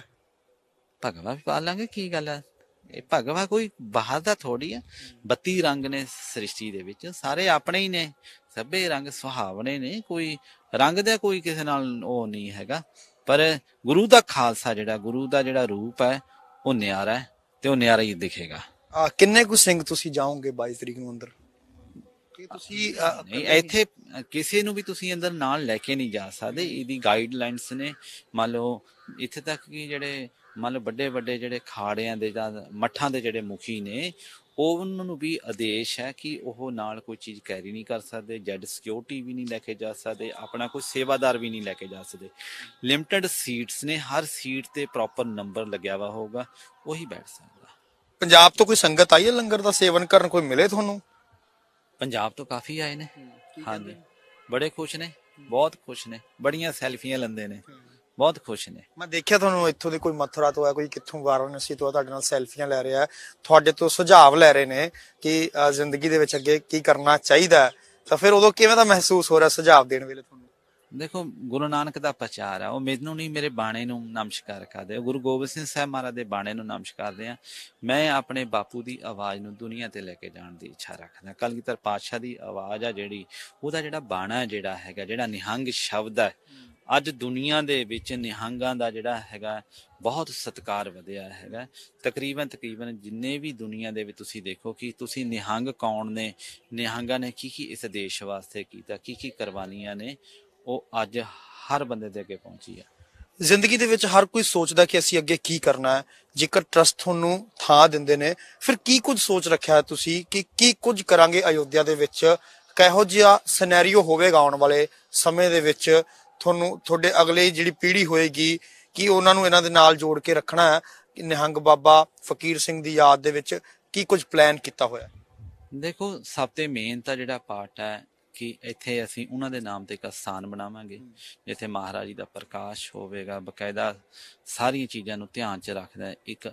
S2: ਭਗਵਾ ਵੀ ਪਾ ਲਾਂਗੇ ਕੀ ਗੱਲ ਹੈ ਇਹ ਭਗਵਾ ਕੋਈ ਬਾਹਰ ਦਾ ਥੋੜੀ ਹੈ 32 ਰੰਗ ਨੇ ਸ੍ਰਿਸ਼ਟੀ ਦੇ ਵਿੱਚ ਸਾਰੇ ਆਪਣੇ ਹੀ ਨੇ ਸਭੇ ਰੰਗ ਸੁਹਾਵਣੇ ਨੇ ਕੋਈ ਰੰਗ ਦਾ ਕੋਈ ਕਿਸੇ ਨਾਲ ਉਹ ਨਹੀਂ ਹੈਗਾ ਪਰ ਗੁਰੂ ਦਾ ਖਾਲਸਾ ਜਿਹੜਾ ਗੁਰੂ ਦਾ ਜਿਹੜਾ ਰੂਪ ਹੈ ਉਹ ਨਿਆਰਾ ਹੈ ਤੇ ਉਹ ਨਿਆਰਾ ਹੀ ਦਿਖੇਗਾ
S1: ਕਿੰਨੇ ਕੁ ਸਿੰਘ ਤੁਸੀਂ ਜਾਓਗੇ 22 ਤਰੀਕ ਨੂੰ ਅੰਦਰ ਕਿ ਤੁਸੀਂ ਨਹੀਂ ਇੱਥੇ
S2: ਕਿਸੇ ਨੂੰ ਵੀ ਤੁਸੀਂ ਅੰਦਰ ਨਾਲ ਲੈ ਕੇ ਨਹੀਂ ਜਾ ਸਕਦੇ ਇਹਦੀ ਗਾਈਡਲਾਈਨਸ ਨੇ ਮੰਨ ਲਓ ਇੱਥੇ ਤੱਕ ਕਿ ਜਿਹੜੇ ਮੰਨ ਲਓ ਵੱਡੇ ਵੱਡੇ ਜਿਹੜੇ ਖਾੜਿਆਂ ਦੇ ਜਾਂ ਮੱਠਾਂ ਦੇ ਜਿਹੜੇ ਮੁਖੀ ਨੇ ਉਹਨਾਂ ਨੂੰ ਵੀ ਆਦੇਸ਼ ਹੈ ਕਿ ਉਹ ਨਾਲ ਕੋਈ ਚੀਜ਼ ਕੈਰੀ ਨਹੀਂ ਕਰ ਸਕਦੇ ਜੈਡ ਸਿਕਿਉਰਿਟੀ ਵੀ ਨਹੀਂ ਲੈ ਕੇ ਜਾ ਸਕਦੇ ਆਪਣਾ ਕੋਈ ਸੇਵਾਦਾਰ ਵੀ ਨਹੀਂ ਲੈ ਕੇ ਜਾ ਸਕਦੇ ਲਿਮਟਿਡ ਸੀਟਸ ਨੇ ਹਰ ਸੀਟ ਤੇ ਪ੍ਰੋਪਰ ਨੰਬਰ ਲੱਗਿਆ ਹੋਇਆ ਹੋਗਾ
S1: ਉਹੀ ਬੈਠ ਸਕਦਾ ਪੰਜਾਬ ਤੋਂ ਕੋਈ ਸੰਗਤ ਆਈ ਹੈ ਲੰਗਰ ਦਾ ਸੇਵਨ ਕਰਨ ਕੋਈ ਮਿਲੇ ਤੁਹਾਨੂੰ
S2: ਪੰਜਾਬ ਤੋਂ ਕਾਫੀ ਆਏ ਨੇ ਹਾਂਜੀ ਬੜੇ ਖੁਸ਼ ਨੇ ਬਹੁਤ ਖੁਸ਼ ਨੇ ਬੜੀਆਂ ਸੈਲਫੀਆਂ ਲੈਂਦੇ ਨੇ ਬਹੁਤ ਖੁਸ਼ ਨੇ
S1: ਮੈਂ ਦੇਖਿਆ ਤੁਹਾਨੂੰ ਇੱਥੋਂ ਦੇ ਕੋਈ ਮਥੁਰਾ ਤੋਂ ਆਇਆ ਕੋਈ ਕਿੱਥੋਂ ਵਾਰਾਣਸੀ ਤੋਂ ਤੁਹਾਡੇ ਨਾਲ ਸੈਲਫੀਆਂ ਲੈ ਰਿਹਾ ਤੁਹਾਡੇ ਤੋਂ ਸੁਝਾਅ ਲੈ ਰਹੇ ਨੇ ਕਿ ਜ਼ਿੰਦਗੀ ਦੇ ਵਿੱਚ ਅੱਗੇ ਕੀ ਕਰਨਾ ਚਾਹੀਦਾ ਤਾਂ ਫਿਰ ਉਦੋਂ ਕਿਵੇਂ ਦਾ ਮਹਿਸੂਸ ਹੋ ਰਿਹਾ ਸੁਝਾਅ ਦੇਣ ਵੇਲੇ ਤੁਹਾਨੂੰ
S2: ਦੇਖੋ ਗੁਰੂ ਨਾਨਕ ਦਾ ਪ੍ਰਚਾਰ ਆ ਉਹ ਮੈਨੂੰ ਨਹੀਂ ਮੇਰੇ ਬਾਣੇ ਨੂੰ ਨਮਸਕਾਰ ਕਰਦੇ ਗੁਰੂ ਗੋਬਿੰਦ ਸਿੰਘ ਸਾਹਿਬ ਮਹਾਰਾਜ ਦੇ ਬਾਣੇ ਨੂੰ ਨਮਸਕਾਰ ਨਮਸਕਾਰਦੇ ਆ ਮੈਂ ਆਪਣੇ ਬਾਪੂ ਦੀ ਆਵਾਜ਼ ਨੂੰ ਦੁਨੀਆ ਤੇ ਲੈ ਕੇ ਜਾਣ ਦੀ ਇੱਛਾ ਰੱਖਦਾ ਕਲਗੀਧਰ ਪਾਤਸ਼ਾਹ ਦੀ ਆਵਾਜ਼ ਆ ਜਿਹੜੀ ਉਹਦਾ ਜਿਹੜਾ ਬਾਣਾ ਜਿਹੜਾ ਹੈਗਾ ਜਿਹੜਾ ਨਿਹੰਗ ਸ਼ਬਦ ਹੈ ਅੱਜ ਦੁਨੀਆ ਦੇ ਵਿੱਚ ਨਿਹੰਗਾਂ ਦਾ ਜਿਹੜਾ ਹੈਗਾ ਬਹੁਤ ਸਤਕਾਰ ਵਧਿਆ ਹੈਗਾ ਤਕਰੀਬਨ ਤਕਰੀਬਨ ਜਿੰਨੇ ਵੀ ਦੁਨੀਆ ਦੇ ਵਿੱਚ ਤੁਸੀਂ ਦੇਖੋ ਕਿ ਤੁਸੀਂ ਨਿਹੰਗ ਕੌਣ ਨੇ ਨਿਹੰਗਾਂ ਨੇ ਕੀ ਕੀ ਇਸ ਦੇਸ਼ ਵਾਸਤੇ ਕੀਤਾ ਕੀ ਕੀ ਕੁਰਬਾਨੀਆਂ ਨੇ ਉਹ ਅੱਜ
S1: ਹਰ ਬੰਦੇ ਦੇ ਅੱਗੇ ਪਹੁੰਚੀ ਹੈ ਜ਼ਿੰਦਗੀ ਦੇ ਵਿੱਚ ਹਰ ਕੋਈ ਸੋਚਦਾ ਕਿ ਅਸੀਂ ਅੱਗੇ ਕੀ ਕਰਨਾ ਹੈ ਜੇਕਰ ਟਰਸਟ ਤੁਹਾਨੂੰ ਥਾਂ ਦਿੰਦੇ ਨੇ ਫਿਰ ਕੀ ਕੁਝ ਸੋਚ ਰੱਖਿਆ ਤੁਸੀਂ ਕਿ ਕੀ ਕੁਝ ਕਰਾਂਗੇ ਅਯੋਧਿਆ ਦੇ ਵਿੱਚ ਕਿਹੋ ਜਿਹਾ ਸਿਨੈਰੀਓ ਹੋਵੇਗਾ ਆਉਣ ਵਾਲੇ ਸਮੇਂ ਦੇ ਵਿੱਚ ਤੁਹਾਨੂੰ ਤੁਹਾਡੇ ਅਗਲੇ ਜਿਹੜੀ ਪੀੜ੍ਹੀ ਹੋਏਗੀ ਕਿ ਉਹਨਾਂ ਨੂੰ ਇਹਨਾਂ ਦੇ ਨਾਲ ਜੋੜ ਕੇ ਰੱਖਣਾ ਹੈ ਕਿ ਨਿਹੰਗ ਬਾਬਾ ਫਕੀਰ ਸਿੰਘ ਦੀ ਯਾਦ ਦੇ ਵਿੱਚ ਕੀ ਕੁਝ ਪਲਾਨ ਕੀਤਾ ਹੋਇਆ
S2: ਦੇਖੋ ਸਭ ਤੋਂ ਮੇਨ ਤਾਂ ਜਿਹੜਾ ਪਾਰਟ ਹੈ ਕਿ ਇੱਥੇ ਅਸੀਂ ਉਹਨਾਂ ਦੇ ਨਾਮ ਤੇ ਇੱਕ ਸਥਾਨ ਬਣਾਵਾਂਗੇ ਜਿੱਥੇ ਮਹਾਰਾਜੀ ਦਾ ਪ੍ਰਕਾਸ਼ ਹੋਵੇਗਾ ਬਕਾਇਦਾ ਸਾਰੀਆਂ ਚੀਜ਼ਾਂ ਨੂੰ ਧਿਆਨ 'ਚ ਰੱਖਦਾ ਇੱਕ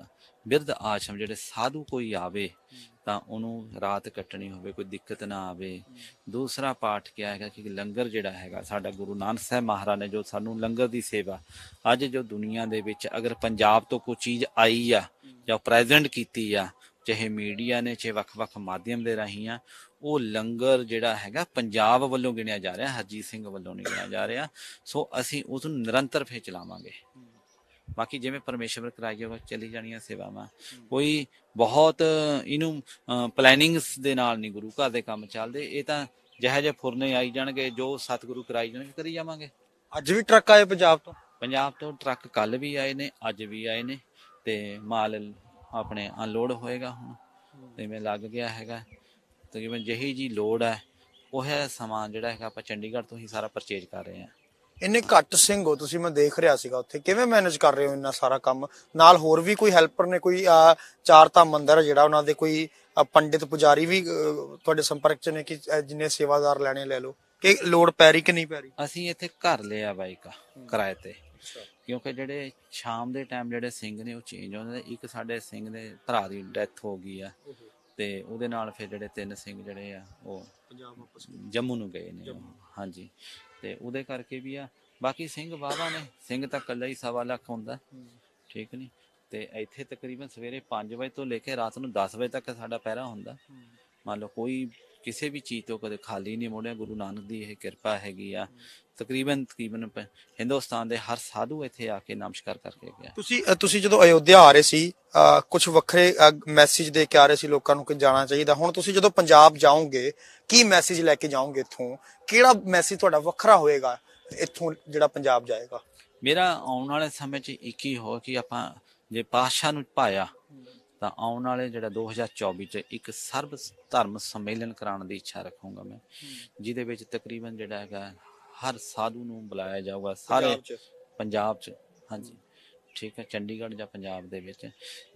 S2: ਬਿਰਧ ਆਸ਼ਰਮ ਜਿਹੜੇ ਸਾਧੂ ਕੋਈ ਆਵੇ ਤਾਂ ਉਹਨੂੰ ਰਾਤ ਕੱਟਣੀ ਹੋਵੇ ਕੋਈ ਦਿੱਕਤ ਨਾ ਆਵੇ ਦੂਸਰਾ ਪਾਠ ਕਿਹਾ ਹੈਗਾ ਕਿ ਲੰਗਰ ਜਿਹੜਾ ਹੈਗਾ ਸਾਡਾ ਗੁਰੂ ਨਾਨਕ ਸਾਹਿਬ ਮਹਾਰਾਜ ਨੇ ਜੋ ਸਾਨੂੰ ਲੰਗਰ ਦੀ ਸੇਵਾ ਅੱਜ ਜੋ ਦੁਨੀਆ ਦੇ ਵਿੱਚ ਅਗਰ ਪੰਜਾਬ ਤੋਂ ਕੋਈ ਚੀਜ਼ ਆਈ ਆ ਜਾਂ ਪ੍ਰੈਜ਼ੈਂਟ ਕੀਤੀ ਆ ਚਾਹੇ ਮੀਡੀਆ ਨੇ ਚਾਹੇ ਵੱਖ-ਵੱਖ ਮਾਧਿਅਮ ਦੇ ਰਹੀਆਂ ਉਹ ਲੰਗਰ ਜਿਹੜਾ ਹੈਗਾ ਪੰਜਾਬ ਵੱਲੋਂ ਗਿਣਿਆ ਜਾ ਰਿਹਾ ਹਰਜੀਤ ਸਿੰਘ ਵੱਲੋਂ ਨਹੀਂ ਗਿਣਿਆ ਜਾ ਰਿਹਾ ਸੋ ਅਸੀਂ ਉਸ ਨੂੰ ਨਿਰੰਤਰ ਫੇ ਚਲਾਵਾਂਗੇ ਬਾਕੀ ਜਿਵੇਂ ਪਰਮੇਸ਼ਵਰ ਕਰਾਈ ਉਹ ਚਲੀ ਜਾਣੀਆਂ ਸੇਵਾਵਾਂ ਕੋਈ ਬਹੁਤ ਇਹਨੂੰ ਪਲੈਨਿੰਗਸ ਦੇ ਨਾਲ ਨਹੀਂ ਗੁਰੂ ਘਰ ਦੇ ਕੰਮ ਚੱਲਦੇ ਇਹ ਤਾਂ ਜਿਹੇ ਜਿਹੇ ਫੁਰਨੇ ਆਈ ਜਾਣਗੇ ਜੋ ਸਤਿਗੁਰੂ ਕਰਾਈ ਜਾਣਗੇ ਕਰੀ ਜਾਵਾਂਗੇ ਅੱਜ ਵੀ ਟਰੱਕ ਆਏ ਪੰਜਾਬ ਤੋਂ ਪੰਜਾਬ ਤੋਂ ਟਰੱਕ ਕੱਲ ਵੀ ਆਏ ਨੇ ਅੱਜ ਵੀ ਆਏ ਨੇ ਤੇ ਮਾਲ ਆਪਣੇ ਅਨਲੋਡ ਹੋਏਗਾ ਹੁਣ ਤੇ ਮੈਂ ਲੱਗ ਗਿਆ ਹੈਗਾ ਤਕਰੀਬਨ ਜਹੀ ਜੀ ਲੋਡ ਹੈ ਉਹ ਹੈ ਸਮਾਨ ਜਿਹੜਾ ਹੈਗਾ ਆਪਾਂ ਚੰਡੀਗੜ੍ਹ ਤੋਂ ਹੀ ਸਾਰਾ ਪਰਚੇਜ ਕਰ ਰਹੇ ਹਾਂ
S1: ਇੰਨੇ ਘੱਟ ਸਿੰਘ ਹੋ ਤੁਸੀਂ ਮੈਂ ਦੇਖ ਰਿਹਾ ਸੀਗਾ ਉੱਥੇ ਕਿਵੇਂ ਮੈਨੇਜ ਕਰ ਰਹੇ ਹੋ ਇੰਨਾ ਸਾਰਾ ਕੰਮ ਨਾਲ ਹੋਰ ਵੀ ਕੋਈ ਹੈਲਪਰ ਨੇ ਕੋਈ ਚਾਰ ਤਾਂ ਮੰਦਰ ਜਿਹੜਾ ਉਹਨਾਂ ਦੇ ਕੋਈ ਪੰਡਿਤ ਪੁਜਾਰੀ ਵੀ ਤੁਹਾਡੇ ਸੰਪਰਕ ਚ ਨੇ ਕਿ ਜਿੰਨੇ ਸੇਵਾਦਾਰ ਲੈਣੇ ਲੈ ਲਓ ਕਿ ਲੋਡ ਪੈ ਰਹੀ ਕਿ ਨਹੀਂ ਪੈ ਰਹੀ
S2: ਅਸੀਂ ਇੱਥੇ ਘਰ ਲਿਆ ਬਾਈਕ ਕਿਰਾਏ ਤੇ ਕਿਉਂਕਿ ਜਿਹੜੇ ਸ਼ਾਮ ਦੇ ਟਾਈਮ ਜਿਹੜੇ ਸਿੰਘ ਨੇ ਉਹ ਚੇਂਜ ਹੁੰਦੇ ਨੇ ਇੱਕ ਸਾਡੇ ਸਿੰਘ ਦੇ ਭਰਾ ਦੀ ਡੈਥ ਹੋ ਗਈ ਆ ਤੇ ਉਹਦੇ ਨਾਲ ਫਿਰ ਜਿਹੜੇ ਤਿੰਨ ਸਿੰਘ ਜਿਹੜੇ ਆ ਉਹ ਪੰਜਾਬ ਵਾਪਸ ਜੰਮੂ ਨੂੰ ਗਏ ਨੇ ਹਾਂਜੀ ਤੇ ਉਹਦੇ ਕਰਕੇ ਵੀ ਆ ਬਾਕੀ ਸਿੰਘ ਵਾਵਾ ਨੇ ਸਿੰਘ ਤਾਂ ਕੱਲਾ ਹੀ ਸਵਾ ਲੱਖ ਹੁੰਦਾ ਠੀਕ ਨਹੀਂ ਤੇ ਇੱਥੇ ਤਕਰੀਬਨ ਸਵੇਰੇ 5 ਵਜੇ ਤੋਂ ਲੈ ਕੇ ਰਾਤ ਨੂੰ 10 ਵਜੇ ਤੱਕ ਸਾਡਾ ਪਹਿਰਾ ਹੁੰਦਾ ਮੰਨ ਲਓ ਕੋਈ ਕਿਸੇ ਵੀ ਚੀਜ਼ ਤੋਂ ਕਦੇ ਖਾਲੀ ਨਹੀਂ ਮੋੜਿਆ ਗੁਰੂ ਨਾਨਕ ਦੀ ਇਹ ਕਿਰਪਾ ਹੈਗੀ ਆ ਤਕਰੀਬਨ ਤਕਰੀਬਨ ਹਿੰਦੁਸਤਾਨ ਦੇ ਹਰ ਸਾਧੂ ਇੱਥੇ ਆ ਕੇ ਨਮਸਕਾਰ ਕਰਕੇ ਗਿਆ
S1: ਤੁਸੀਂ ਤੁਸੀਂ ਜਦੋਂ ਅਯੋਧਿਆ ਆ ਰਹੇ ਸੀ ਕੁਝ ਵੱਖਰੇ ਮੈਸੇਜ ਦੇ ਕੇ ਆ ਰਹੇ ਸੀ ਲੋਕਾਂ ਨੂੰ ਕਿ ਜਾਣਾ ਚਾਹੀਦਾ ਹੁਣ ਤੁਸੀਂ ਜਦੋਂ ਪੰਜਾਬ ਜਾਓਗੇ ਕੀ ਮੈਸੇਜ ਲੈ ਕੇ ਜਾਓਗੇ ਇਥੋਂ ਕਿਹੜਾ ਮੈਸੇਜ ਤੁਹਾਡਾ ਵੱਖਰਾ ਹੋਏਗਾ ਇਥੋਂ ਜਿਹੜਾ ਪੰਜਾਬ ਜਾਏਗਾ
S2: ਮੇਰਾ ਆਉਣ ਵਾਲੇ ਸਮੇਂ 'ਚ ਇੱਕ ਹੀ ਹੋ ਕਿ ਆਪਾਂ ਜੇ ਪਾਸ਼ਾ ਨੂੰ ਪਾਇਆ ਤਾਂ ਆਉਣ ਵਾਲੇ ਜਿਹੜਾ 2024 ਚ ਇੱਕ ਸਰਬ ਧਰਮ ਸੰਮੇਲਨ ਕਰਾਉਣ ਦੀ ਇੱਛਾ ਰੱਖੂਗਾ ਮੈਂ ਜਿਹਦੇ ਵਿੱਚ ਤਕਰੀਬਨ ਜਿਹੜਾ ਹੈਗਾ ਹਰ ਸਾਧੂ ਨੂੰ ਬੁਲਾਇਆ ਜਾਊਗਾ ਸਾਰੇ ਪੰਜਾਬ ਚ ਹਾਂਜੀ ਠੀਕ ਹੈ ਚੰਡੀਗੜ੍ਹ ਜਾਂ ਪੰਜਾਬ ਦੇ ਵਿੱਚ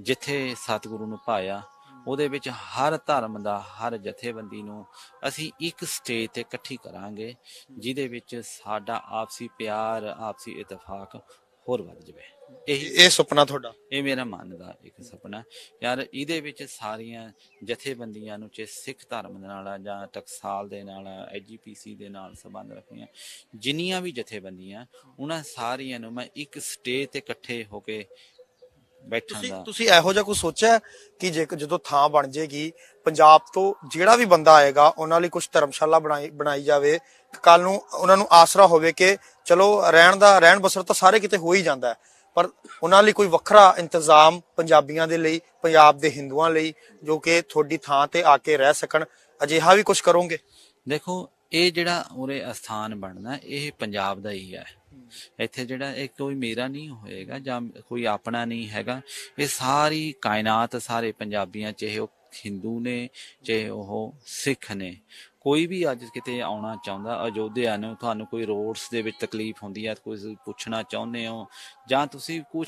S2: ਜਿੱਥੇ ਸਤਿਗੁਰੂ ਨੂੰ ਪਾਇਆ ਉਹਦੇ ਵਿੱਚ ਹਰ ਧਰਮ ਦਾ ਹਰ ਜਥੇਬੰਦੀ ਨੂੰ ਅਸੀਂ ਇੱਕ ਸਟੇਜ ਤੇ ਇਕੱਠੀ ਕਰਾਂਗੇ ਜਿਹਦੇ ਵਿੱਚ ਸਾਡਾ ਆਪਸੀ ਪਿਆਰ ਆਪਸੀ ਇਤਫਾਕ ਹੋਰ ਵੱਧ ਜਾਵੇ ਇਹ ਇਹ ਸੁਪਨਾ ਤੁਹਾਡਾ ਇਹ ਮੇਰਾ ਮਨ ਦਾ ਇੱਕ ਸੁਪਨਾ ਯਾਰ ਇਹਦੇ ਵਿੱਚ ਸਾਰੀਆਂ ਜਥੇਬੰਦੀਆਂ ਨੂੰ ਚੇ ਸਿੱਖ ਧਰਮ ਦੇ ਨਾਲ ਜਾਂ ਟਕਸਾਲ ਦੇ ਨਾਲ ਐਜੀਪੀਸੀ ਦੇ ਨਾਲ ਸੰਬੰਧ ਰੱਖੀਆਂ ਜਿੰਨੀਆਂ ਵੀ ਜਥੇਬੰਦੀਆਂ ਉਹਨਾਂ ਸਾਰੀਆਂ ਨੂੰ ਮੈਂ ਇੱਕ ਸਟੇਜ ਤੇ ਇਕੱਠੇ ਹੋ ਕੇ ਬੈਠਾਂ ਦਾ ਤੁਸੀਂ
S1: ਇਹੋ ਜਿਹਾ ਕੁਝ ਸੋਚਿਆ ਕਿ ਜੇ ਜਦੋਂ ਥਾਂ ਬਣ ਜੇਗੀ ਪੰਜਾਬ ਤੋਂ ਜਿਹੜਾ ਵੀ ਬੰਦਾ ਆਏਗਾ ਉਹਨਾਂ ਲਈ ਕੁਝ ਧਰਮਸ਼ਾਲਾ ਬਣਾਈ ਬਣਾਈ ਜਾਵੇ ਕੱਲ ਨੂੰ ਉਹਨਾਂ ਨੂੰ ਆਸਰਾ ਹੋਵੇ ਕਿ ਚਲੋ ਰਹਿਣ ਦਾ ਰਹਿਣ ਬਸਰ ਤਾਂ ਸਾਰੇ ਕਿਤੇ ਹੋ ਹੀ ਜਾਂਦਾ ਹੈ ਪਰ ਉਹਨਾਂ ਲਈ ਕੋਈ ਵੱਖਰਾ ਇੰਤਜ਼ਾਮ ਪੰਜਾਬੀਆਂ ਦੇ ਲਈ ਪੰਜਾਬ ਦੇ ਹਿੰਦੂਆਂ ਲਈ ਜੋ ਕਿ ਤੁਹਾਡੀ ਥਾਂ ਤੇ ਆ ਕੇ ਰਹਿ ਸਕਣ ਅਜਿਹਾ ਵੀ ਕੁਝ ਕਰੋਗੇ
S2: ਦੇਖੋ ਇਹ ਜਿਹੜਾ ਉਰੇ ਅਸਥਾਨ ਬਣਨਾ ਇਹ ਪੰਜਾਬ ਦਾ ਹੀ ਹੈ ਇੱਥੇ ਜਿਹੜਾ ਇਹ ਕੋਈ ਮੇਰਾ ਨਹੀਂ ਹੋਏਗਾ ਜਾਂ ਕੋਈ ਆਪਣਾ ਨਹੀਂ ਹੈਗਾ ਇਹ ਸਾਰੀ ਕਾਇਨਾਤ ਸਾਰੇ ਪੰਜਾਬੀਆਂ ਚਾਹੇ ਉਹ ਹਿੰਦੂ ਨੇ ਚਾਹੇ ਉਹ ਸਿੱਖ ਨੇ ਕੋਈ ਵੀ ਅੱਜ ਕਿਤੇ ਆਉਣਾ ਚਾਹੁੰਦਾ ਅਯੋਧਿਆ ਨੂੰ ਤੁਹਾਨੂੰ ਕੋਈ ਰੋਡਸ ਦੇ ਵਿੱਚ ਤਕਲੀਫ ਹੁੰਦੀ ਹੈ ਕੋਈ ਪੁੱਛਣਾ ਚਾਹੁੰਦੇ ਹੋ ਜਾਂ ਤੁਸੀਂ ਕੁਝ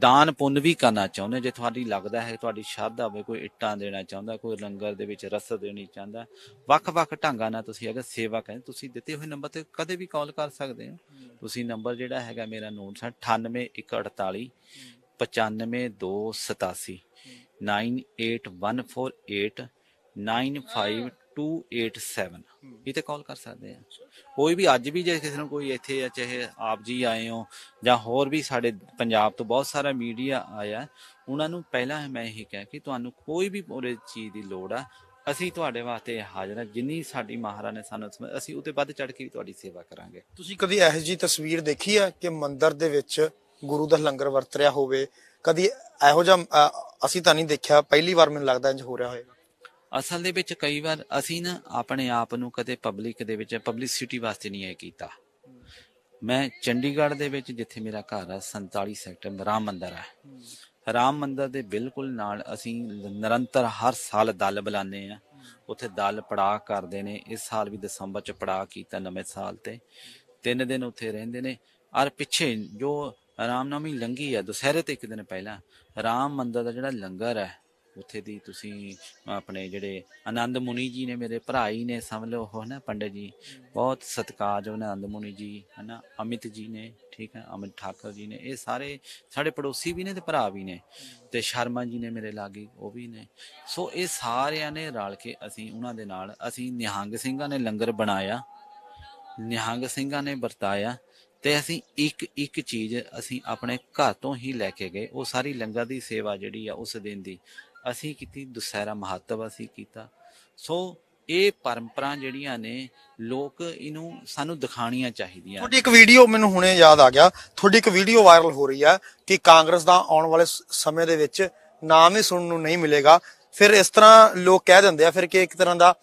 S2: ਦਾਨ ਪੁੰਨ ਵੀ ਕਰਨਾ ਚਾਹੁੰਦੇ ਜੇ ਤੁਹਾਡੀ ਲੱਗਦਾ ਹੈ ਤੁਹਾਡੀ ਸ਼ਰਧਾ ਹੋਵੇ ਕੋਈ ਇੱਟਾਂ ਦੇਣਾ ਚਾਹੁੰਦਾ ਕੋਈ ਲੰਗਰ ਦੇ ਵਿੱਚ ਰਸ ਦੇਣੀ ਚਾਹੁੰਦਾ ਵੱਖ-ਵੱਖ ਢੰਗਾਂ ਨਾਲ ਤੁਸੀਂ ਅਗਰ ਸੇਵਾ ਕਰਦੇ ਤੁਸੀਂ ਦਿੱਤੇ ਹੋਏ ਨੰਬਰ ਤੇ ਕਦੇ ਵੀ ਕਾਲ ਕਰ ਸਕਦੇ ਹੋ ਤੁਸੀਂ ਨੰਬਰ ਜਿਹੜਾ ਹੈਗਾ ਮੇਰਾ ਨੋਟ ਹੈ 98148 95287 98148 287 ਇਹ ਤੇ ਕਾਲ ਕਰ ਸਕਦੇ ਆ ਕੋਈ ਵੀ ਅੱਜ ਵੀ ਜੇ ਕਿਸੇ ਨੂੰ ਕੋਈ ਇੱਥੇ ਆ ਚਾਹੇ ਆਪ ਜੀ ਆਏ ਹੋ ਜਾਂ ਹੋਰ ਵੀ ਸਾਡੇ ਪੰਜਾਬ ਤੋਂ ਬਹੁਤ ਸਾਰਾ ਮੀਡੀਆ ਆਇਆ ਉਹਨਾਂ ਨੂੰ ਪਹਿਲਾਂ ਮੈਂ ਇਹ ਕਹਿ ਕਿ ਤੁਹਾਨੂੰ ਕੋਈ ਵੀ ਉਹਦੇ ਚੀਜ਼ ਦੀ ਲੋੜ ਆ ਅਸੀਂ ਤੁਹਾਡੇ ਵਾਸਤੇ ਹਾਜ਼ਰ ਹਾਂ ਜਿੰਨੀ ਸਾਡੀ ਮਹਾਰਾ ਨੇ ਸਾਨੂੰ ਅਸੀਂ ਉਤੇ ਵੱਧ ਚੜ ਕੇ ਤੁਹਾਡੀ ਸੇਵਾ ਕਰਾਂਗੇ
S1: ਤੁਸੀਂ ਕਦੀ ਇਹੋ ਜੀ ਤਸਵੀਰ ਦੇਖੀ ਆ ਕਿ ਮੰਦਿਰ ਦੇ ਵਿੱਚ ਗੁਰੂ ਦਾ ਲੰਗਰ ਵਰਤ ਰਿਹਾ ਹੋਵੇ ਕਦੀ ਇਹੋ ਜਿਹਾ ਅਸੀਂ ਤਾਂ ਨਹੀਂ ਦੇਖਿਆ ਪਹਿਲੀ ਵਾਰ ਮੈਨੂੰ ਲੱਗਦਾ ਇੰਜ ਹੋ ਰਿਹਾ ਹੋਵੇ
S2: ਅਸਲ ਦੇ ਵਿੱਚ ਕਈ ਵਾਰ ਅਸੀਂ ਨਾ ਆਪਣੇ ਆਪ ਨੂੰ ਕਦੇ ਪਬਲਿਕ ਦੇ ਵਿੱਚ ਪਬਲਿਸਿਟੀ ਵਾਸਤੇ ਨਹੀਂ ਇਹ ਕੀਤਾ ਮੈਂ ਚੰਡੀਗੜ੍ਹ ਦੇ ਵਿੱਚ ਜਿੱਥੇ ਮੇਰਾ ਘਰ ਆ 47 ਸੈਕਟਰ ਰਾਮ ਮੰਦਰ ਆ ਰਾਮ ਮੰਦਰ ਦੇ ਬਿਲਕੁਲ ਨਾਲ ਅਸੀਂ ਨਿਰੰਤਰ ਹਰ ਸਾਲ ਦਲ ਬੁਲਾਉਂਦੇ ਆ ਉੱਥੇ ਦਲ ਪੜਾ ਕਰਦੇ ਨੇ ਇਸ ਸਾਲ ਵੀ ਦਸੰਬਰ ਚ ਪੜਾ ਕੀਤਾ ਨਵੇਂ ਸਾਲ ਤੇ ਤਿੰਨ ਦਿਨ ਉੱਥੇ ਰਹਿੰਦੇ ਨੇ ਔਰ ਪਿੱਛੇ ਜੋ ਨਾਮੀ ਲੰਗੀ ਆ ਦੁਸਹਿਰੇ ਤੇ ਇੱਕ ਦਿਨ ਪਹਿਲਾਂ ਰਾਮ ਮੰਦਰ ਦਾ ਜਿਹੜਾ ਲੰਗਰ ਹੈ ਉੱਥੇ ਦੀ ਤੁਸੀਂ ਆਪਣੇ ਜਿਹੜੇ ਆਨੰਦ ਮੁਨੀ ਜੀ ਨੇ ਮੇਰੇ ਭਰਾ ਹੀ ਨੇ ਸਮਝ ਲਓ ਉਹ ਨਾ ਪੰਡਤ ਜੀ ਬਹੁਤ ਸਤਿਕਾਰ ਉਹਨਾਂ ਆਨੰਦ ਮੁਨੀ ਜੀ ਹਨਾ ਅਮਿਤ ਜੀ ਨੇ ਠੀਕ ਹੈ ਅਮਿਤ ਠਾਕਰ ਜੀ ਨੇ ਇਹ ਸਾਰੇ ਸਾਡੇ ਪੜੋਸੀ ਵੀ ਨੇ ਤੇ ਭਰਾ ਵੀ ਨੇ ਤੇ ਸ਼ਰਮਾ ਜੀ ਨੇ ਮੇਰੇ ਲਾਗੇ ਉਹ ਵੀ ਨੇ ਸੋ ਇਹ ਸਾਰਿਆਂ ਨੇ ਰਲ ਕੇ ਅਸੀਂ ਉਹਨਾਂ ਦੇ ਨਾਲ ਅਸੀਂ ਨਿਹੰਗ ਸਿੰਘਾਂ ਨੇ ਲੰਗਰ ਬਣਾਇਆ ਨਿਹੰਗ ਸਿੰਘਾਂ ਨੇ ਵਰਤਾਇਆ ਤੇ ਅਸੀਂ ਇੱਕ ਇੱਕ ਚੀਜ਼ ਅਸੀਂ ਆਪਣੇ ਘਰ ਤੋਂ ਹੀ ਲੈ ਕੇ ਗਏ ਉਹ ਸਾਰੀ ਲੰਗਰ ਦੀ ਸੇਵਾ ਜਿਹੜੀ ਆ ਉਸ ਦਿਨ ਦੀ ਅਸੀਂ ਕੀਤੀ ਦੁਸਹਿਰਾ ਮਹੱਤਵ ਅਸੀਂ ਕੀਤਾ ਸੋ ਇਹ ਪਰੰਪਰਾ ਜਿਹੜੀਆਂ ਨੇ ਲੋਕ ਇਹਨੂੰ ਸਾਨੂੰ
S1: ਦਿਖਾਣੀਆਂ ਚਾਹੀਦੀਆਂ ਤੁਹਾਡੀ ਇੱਕ ਵੀਡੀਓ ਮੈਨੂੰ ਹੁਣੇ ਯਾਦ ਆ ਗਿਆ ਤੁਹਾਡੀ ਇੱਕ ਵੀਡੀਓ ਵਾਇਰਲ ਹੋ ਰਹੀ ਆ ਕਿ ਕਾਂਗਰਸ ਦਾ ਆਉਣ ਵਾਲੇ ਸਮੇਂ ਦੇ ਵਿੱਚ ਨਾਮ ਹੀ ਸੁਣਨ ਨੂੰ ਨਹੀਂ ਮਿਲੇਗਾ ਫਿਰ ਇਸ ਤਰ੍ਹਾਂ ਲੋਕ ਕਹਿ ਦਿੰਦੇ ਆ ਫਿਰ ਕਿ ਇੱਕ ਤਰ੍ਹਾਂ ਦਾ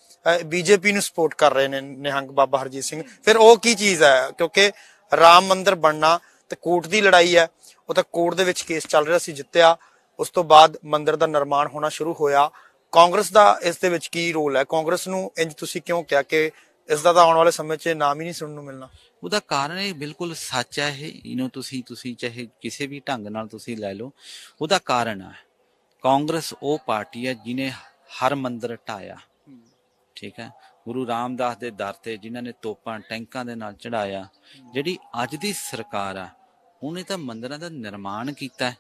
S1: ਬੀਜੇਪੀ ਨੂੰ ਸਪੋਰਟ ਕਰ ਰਹੇ ਨੇ ਨਿਹੰਗ ਬਾਬਾ ਹਰਜੀਤ ਸਿੰਘ ਫਿਰ ਉਹ ਕੀ ਚੀਜ਼ ਹੈ ਕਿਉਂਕਿ ਰਾਮ ਮੰਦਿਰ ਬਣਨਾ ਤੇ ਕੋਰਟ ਦੀ ਲੜਾਈ ਹੈ ਉਹ ਤਾਂ ਕੋਰਟ ਦੇ ਵਿੱਚ ਕੇਸ ਚੱਲ ਰਿਹਾ ਸੀ ਜਿੱਤਿਆ ਉਸ ਤੋਂ ਬਾਅਦ ਮੰਦਿਰ ਦਾ ਨਿਰਮਾਣ ਹੋਣਾ ਸ਼ੁਰੂ ਹੋਇਆ ਕਾਂਗਰਸ ਦਾ ਇਸ ਦੇ ਵਿੱਚ ਕੀ ਰੋਲ ਹੈ ਕਾਂਗਰਸ ਨੂੰ ਇੰਜ ਤੁਸੀਂ ਕਿਉਂ ਕਿਹਾ ਕਿ ਇਸ ਦਾ ਤਾਂ ਆਉਣ ਵਾਲੇ ਸਮੇਂ 'ਚ ਨਾਮ ਹੀ ਨਹੀਂ ਸੁਣਨ ਨੂੰ ਮਿਲਣਾ ਉਹਦਾ ਕਾਰਨ ਇਹ ਬਿਲਕੁਲ
S2: ਸੱਚ ਹੈ ਇਹ ਯੂ نو ਤੁਸੀਂ ਤੁਸੀਂ ਚਾਹੇ ਕਿਸੇ ਵੀ ਢੰਗ ਨਾਲ ਤੁਸੀਂ ਲੈ ਲਓ ਉਹਦਾ ਕਾਰਨ ਹੈ ਕਾਂਗਰਸ ਉਹ ਪਾਰਟੀ ਹੈ ਜਿਨੇ ਹਰ ਮੰਦਿਰ ਢਾਇਆ ਠੀਕ ਹੈ ਗੁਰੂ ਰਾਮਦਾਸ ਦੇ ਦਰ ਤੇ ਜਿਨ੍ਹਾਂ ਨੇ ਤੋਪਾਂ ਟੈਂਕਾਂ ਦੇ ਨਾਲ ਚੜਾਇਆ ਜਿਹੜੀ ਅੱਜ ਦੀ ਸਰਕਾਰ ਆ ਉਹਨੇ ਤਾਂ ਮੰਦਿਰਾਂ ਦਾ ਨਿਰਮਾਣ ਕੀਤਾ ਹੈ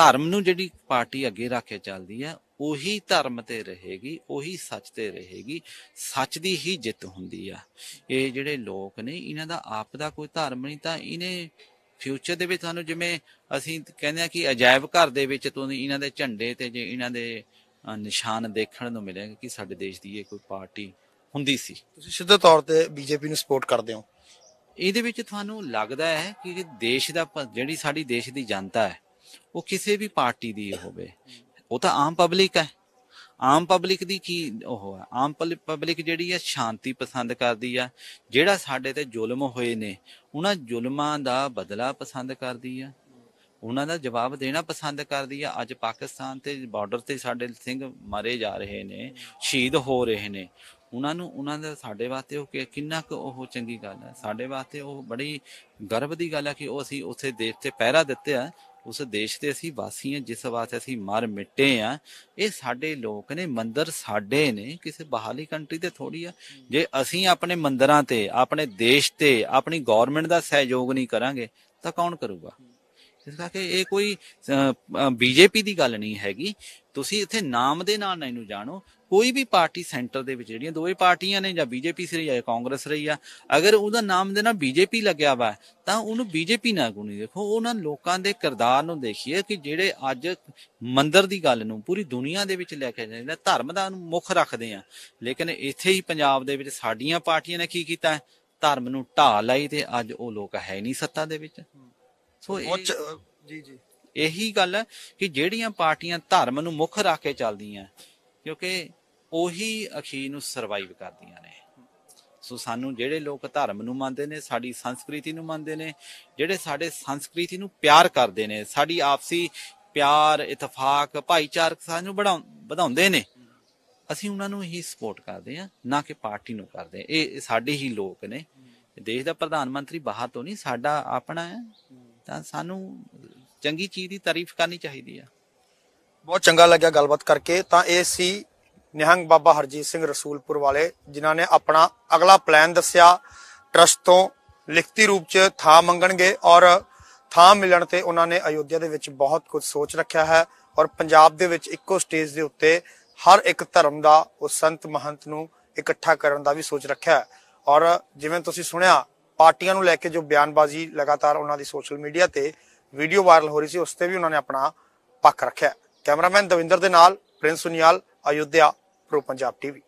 S2: ਧਰਮ ਨੂੰ ਜਿਹੜੀ ਪਾਰਟੀ ਅੱਗੇ ਰੱਖ ਕੇ ਚੱਲਦੀ ਆ ਉਹੀ ਧਰਮ ਤੇ ਰਹੇਗੀ ਉਹੀ ਸੱਚ ਤੇ ਰਹੇਗੀ ਸੱਚ ਦੀ ਹੀ ਜਿੱਤ ਹੁੰਦੀ ਆ ਇਹ ਜਿਹੜੇ ਲੋਕ ਨੇ ਇਹਨਾਂ ਦਾ ਆਪ ਦਾ ਕੋਈ ਧਰਮ ਨਹੀਂ ਤਾਂ ਇਹਨੇ ਫਿਊਚਰ ਦੇ ਵਿੱਚ ਤੁਹਾਨੂੰ ਜਿਵੇਂ ਅਸੀਂ ਕਹਿੰਦੇ ਆ ਕਿ ਅਜਾਇਬ ਘਰ ਦੇ ਵਿੱਚ ਤੁਹਾਨੂੰ ਇਹਨਾਂ ਦੇ ਝੰਡੇ ਤੇ ਜੇ ਇਹਨਾਂ ਦੇ ਨਿਸ਼ਾਨ ਦੇਖਣ ਨੂੰ ਮਿਲੇਗਾ ਕਿ ਸਾਡੇ ਦੇਸ਼ ਦੀ ਇਹ ਕੋਈ ਪਾਰਟੀ ਹੁੰਦੀ ਸੀ ਤੁਸੀਂ ਸਿੱਧੇ ਤੌਰ ਤੇ ਬੀਜੇਪੀ ਨੂੰ ਸਪੋਰਟ ਕਰਦੇ ਹੋ ਇਹਦੇ ਵਿੱਚ ਤੁਹਾਨੂੰ ਲੱਗਦਾ ਹੈ ਕਿ ਦੇਸ਼ ਦਾ ਜਿਹੜੀ ਸਾਡੀ ਦੇਸ਼ ਦੀ ਜਨਤਾ ਹੈ ਉਹ ਕਿਸੇ ਵੀ ਪਾਰਟੀ ਦੀ ਹੋਵੇ ਉਹ ਤਾਂ ਆਮ ਪਬਲਿਕ ਹੈ ਆਮ ਪਬਲਿਕ ਦੀ ਕੀ ਉਹ ਹੈ ਆਮ ਪਬਲਿਕ ਜਿਹੜੀ ਹੈ ਸ਼ਾਂਤੀ ਪਸੰਦ ਕਰਦੀ ਆ ਜਿਹੜਾ ਸਾਡੇ ਤੇ ਜ਼ੁਲਮ ਹੋਏ ਨੇ ਉਹਨਾਂ ਜ਼ੁਲਮਾਂ ਦਾ ਬਦਲਾ ਪਸੰਦ ਕਰਦੀ ਆ ਉਹਨਾਂ ਦਾ ਜਵਾਬ ਦੇਣਾ ਪਸੰਦ ਕਰਦੀ ਆ ਅੱਜ ਪਾਕਿਸਤਾਨ ਤੇ ਬਾਰਡਰ ਤੇ ਸਾਡੇ ਸਿੰਘ ਮਾਰੇ ਜਾ ਰਹੇ ਨੇ ਸ਼ਹੀਦ ਹੋ ਰਹੇ ਨੇ ਉਹਨਾਂ ਨੂੰ ਉਹਨਾਂ ਦਾ ਸਾਡੇ ਵਾਸਤੇ ਉਹ ਕਿੰਨਾ ਕੁ ਉਹ ਚੰਗੀ ਗੱਲ ਹੈ ਸਾਡੇ ਵਾਸਤੇ ਉਹ ਬੜੀ ਗਰਵ ਦੀ ਗੱਲ ਹੈ ਕਿ ਉਹ ਅਸੀਂ ਉਸੇ ਦੇਸ਼ ਤੇ ਪਹਿਰਾ ਦਿੱਤੇ ਆ ਉਸ ਦੇਸ਼ ਦੇ ਅਸੀਂ ਵਾਸੀ ਹਾਂ ਜਿਸ ਵਾਸਤੇ ਅਸੀਂ ਮਰ ਮਿੱਟੇ ਆ ਇਹ ਸਾਡੇ ਲੋਕ ਨੇ ਮੰਦਰ ਸਾਡੇ ਨੇ ਕਿਸੇ ਬਾਹਰਲੀ ਕੰਟਰੀ ਤੇ ਥੋੜੀ ਆ ਜੇ ਅਸੀਂ ਆਪਣੇ ਮੰਦਰਾਂ ਤੇ ਆਪਣੇ ਦੇਸ਼ ਤੇ ਆਪਣੀ ਗਵਰਨਮੈਂਟ ਦਾ ਸਹਿਯੋਗ ਨਹੀਂ ਕਰਾਂਗੇ ਤਾਂ ਕੌਣ ਕਰੂਗਾ ਇਸ ਕਰਕੇ ਇਹ ਕੋਈ ਬੀਜੇਪੀ ਦੀ ਗੱਲ ਨਹੀਂ ਹੈਗੀ ਤੁਸੀਂ ਇੱਥੇ ਨਾਮ ਦੇ ਨਾਲ ਨਾ ਇਹਨੂੰ ਜਾਣੋ ਕੋਈ ਵੀ ਪਾਰਟੀ ਸੈਂਟਰ ਦੇ ਵਿੱਚ ਜਿਹੜੀਆਂ ਦੋਵੇਂ ਪਾਰਟੀਆਂ ਨੇ ਜਾਂ ਬੀਜੇਪੀ ਸਰੀ ਜਾਂ ਕਾਂਗਰਸ ਰਹੀ ਆ ਅਗਰ ਉਹਦਾ ਨਾਮ ਦੇ ਨਾਲ ਬੀਜੇਪੀ ਲੱਗਿਆ ਵਾ ਤਾਂ ਉਹਨੂੰ ਬੀਜੇਪੀ ਨਾਲ ਗੁਣੀ ਦੇਖੋ ਉਹਨਾਂ ਲੋਕਾਂ ਦੇ ਕਿਰਦਾਰ ਨੂੰ ਦੇਖੀਏ ਕਿ ਜਿਹੜੇ ਅੱਜ ਮੰਦਰ ਦੀ ਗੱਲ ਨੂੰ ਪੂਰੀ ਦੁਨੀਆ ਦੇ ਵਿੱਚ ਲੈ ਕੇ ਜਾਂਦੇ ਨੇ ਧਰਮ ਦਾ ਨੂੰ ਮੁੱਖ ਰੱਖਦੇ ਆ ਲੇਕਿਨ ਇੱਥੇ ਹੀ ਪੰਜਾਬ ਦੇ ਵਿੱਚ ਸਾਡੀਆਂ ਪਾਰਟੀਆਂ ਨੇ ਕੀ ਕੀਤਾ ਧਰਮ ਨੂੰ ਢਾਹ ਲਈ ਤੇ ਅੱਜ ਉਹ ਲੋਕ ਹੈ ਨਹੀਂ ਸੱਤਾ ਦੇ ਵਿੱਚ ਸੋ ਇਹ ਜੀ ਜੀ ਇਹੀ ਗੱਲ ਹੈ ਕਿ ਜਿਹੜੀਆਂ ਪਾਰਟੀਆਂ ਧਰਮ ਨੂੰ ਮੁੱਖ ਰੱਖ ਕੇ ਚੱਲਦੀਆਂ ਕਿਉਂਕਿ ਉਹੀ ਅਖੀਰ ਨੂੰ ਸਰਵਾਈਵ ਕਰਦੀਆਂ ਨੇ ਸੋ ਸਾਨੂੰ ਜਿਹੜੇ ਲੋਕ ਧਰਮ ਨੂੰ ਮੰਨਦੇ ਨੇ ਸਾਡੀ ਸੰਸਕ੍ਰਿਤੀ ਨੂੰ ਮੰਨਦੇ ਨੇ ਜਿਹੜੇ ਸਾਡੇ ਸੰਸਕ੍ਰਿਤੀ ਨੂੰ ਪਿਆਰ ਕਰਦੇ ਨੇ ਸਾਡੀ ਆਪਸੀ ਪਿਆਰ ਇਤਫਾਕ ਭਾਈਚਾਰਕ ਸਾਨੂੰ ਵਧਾਉਂਦੇ ਨੇ ਅਸੀਂ ਉਹਨਾਂ ਨੂੰ ਹੀ ਸਪੋਰਟ ਕਰਦੇ ਆ ਨਾ ਕਿ ਪਾਰਟੀ ਨੂੰ ਕਰਦੇ ਇਹ ਸਾਡੇ ਹੀ ਲੋਕ ਨੇ ਦੇਸ਼ ਦਾ ਪ੍ਰਧਾਨ ਮੰਤਰੀ ਬਾਹਰ ਤੋਂ ਨਹੀਂ ਸਾਡਾ
S1: ਆਪਣਾ ਹੈ ਤਾਂ ਸਾਨੂੰ ਚੰਗੀ ਚੀਜ਼ ਦੀ ਤਾਰੀਫ ਕਰਨੀ ਚਾਹੀਦੀ ਆ ਬਹੁਤ ਚੰਗਾ ਲੱਗਿਆ ਗੱਲਬਾਤ ਕਰਕੇ ਤਾਂ ਇਹ ਸੀ ਨਿਹੰਗ ਬਾਬਾ ਹਰਜੀਤ ਸਿੰਘ ਰਸੂਲਪੁਰ ਵਾਲੇ ਜਿਨ੍ਹਾਂ ਨੇ ਆਪਣਾ ਅਗਲਾ ਪਲਾਨ ਦੱਸਿਆ ਟਰਸਟ ਤੋਂ ਲਿਖਤੀ ਰੂਪ 'ਚ ਥਾਂ ਮੰਗਣਗੇ ਔਰ ਥਾਂ ਮਿਲਣ ਤੇ ਉਹਨਾਂ ਨੇ ਅਯੋਧਿਆ ਦੇ ਵਿੱਚ ਬਹੁਤ ਕੁਝ ਸੋਚ ਰੱਖਿਆ ਹੈ ਔਰ ਪੰਜਾਬ ਦੇ ਵਿੱਚ ਇੱਕੋ ਸਟੇਜ ਦੇ ਉੱਤੇ ਹਰ ਇੱਕ ਧਰਮ ਦਾ ਉਹ ਸੰਤ ਮਹੰਤ ਨੂੰ ਇਕੱਠਾ ਕਰਨ ਦਾ ਵੀ ਸੋਚ ਰੱਖਿਆ ਹੈ ਔਰ ਜਿਵੇਂ ਤੁਸੀਂ ਸੁਣਿਆ ਪਾਰਟੀਆਂ ਨੂੰ ਲੈ ਕੇ ਜੋ ਬਿਆਨਬਾਜ਼ੀ ਲਗਾਤਾਰ ਉਹਨਾਂ ਦੀ ਸੋਸ਼ਲ ਮੀਡੀਆ ਤੇ ਵੀਡੀਓ ਵਾਇਰਲ ਹੋ ਰਹੀ ਸੀ ਉਸ ਤੇ ਵੀ ਉਹਨਾਂ ਨੇ ਆਪਣਾ ਪੱਖ ਰੱਖਿਆ ਕੈਮਰਾਮੈਨ ਦਵਿੰਦਰ ਦੇ ਨਾਲ Prince Suniyal Ayodhya pro Punjab TV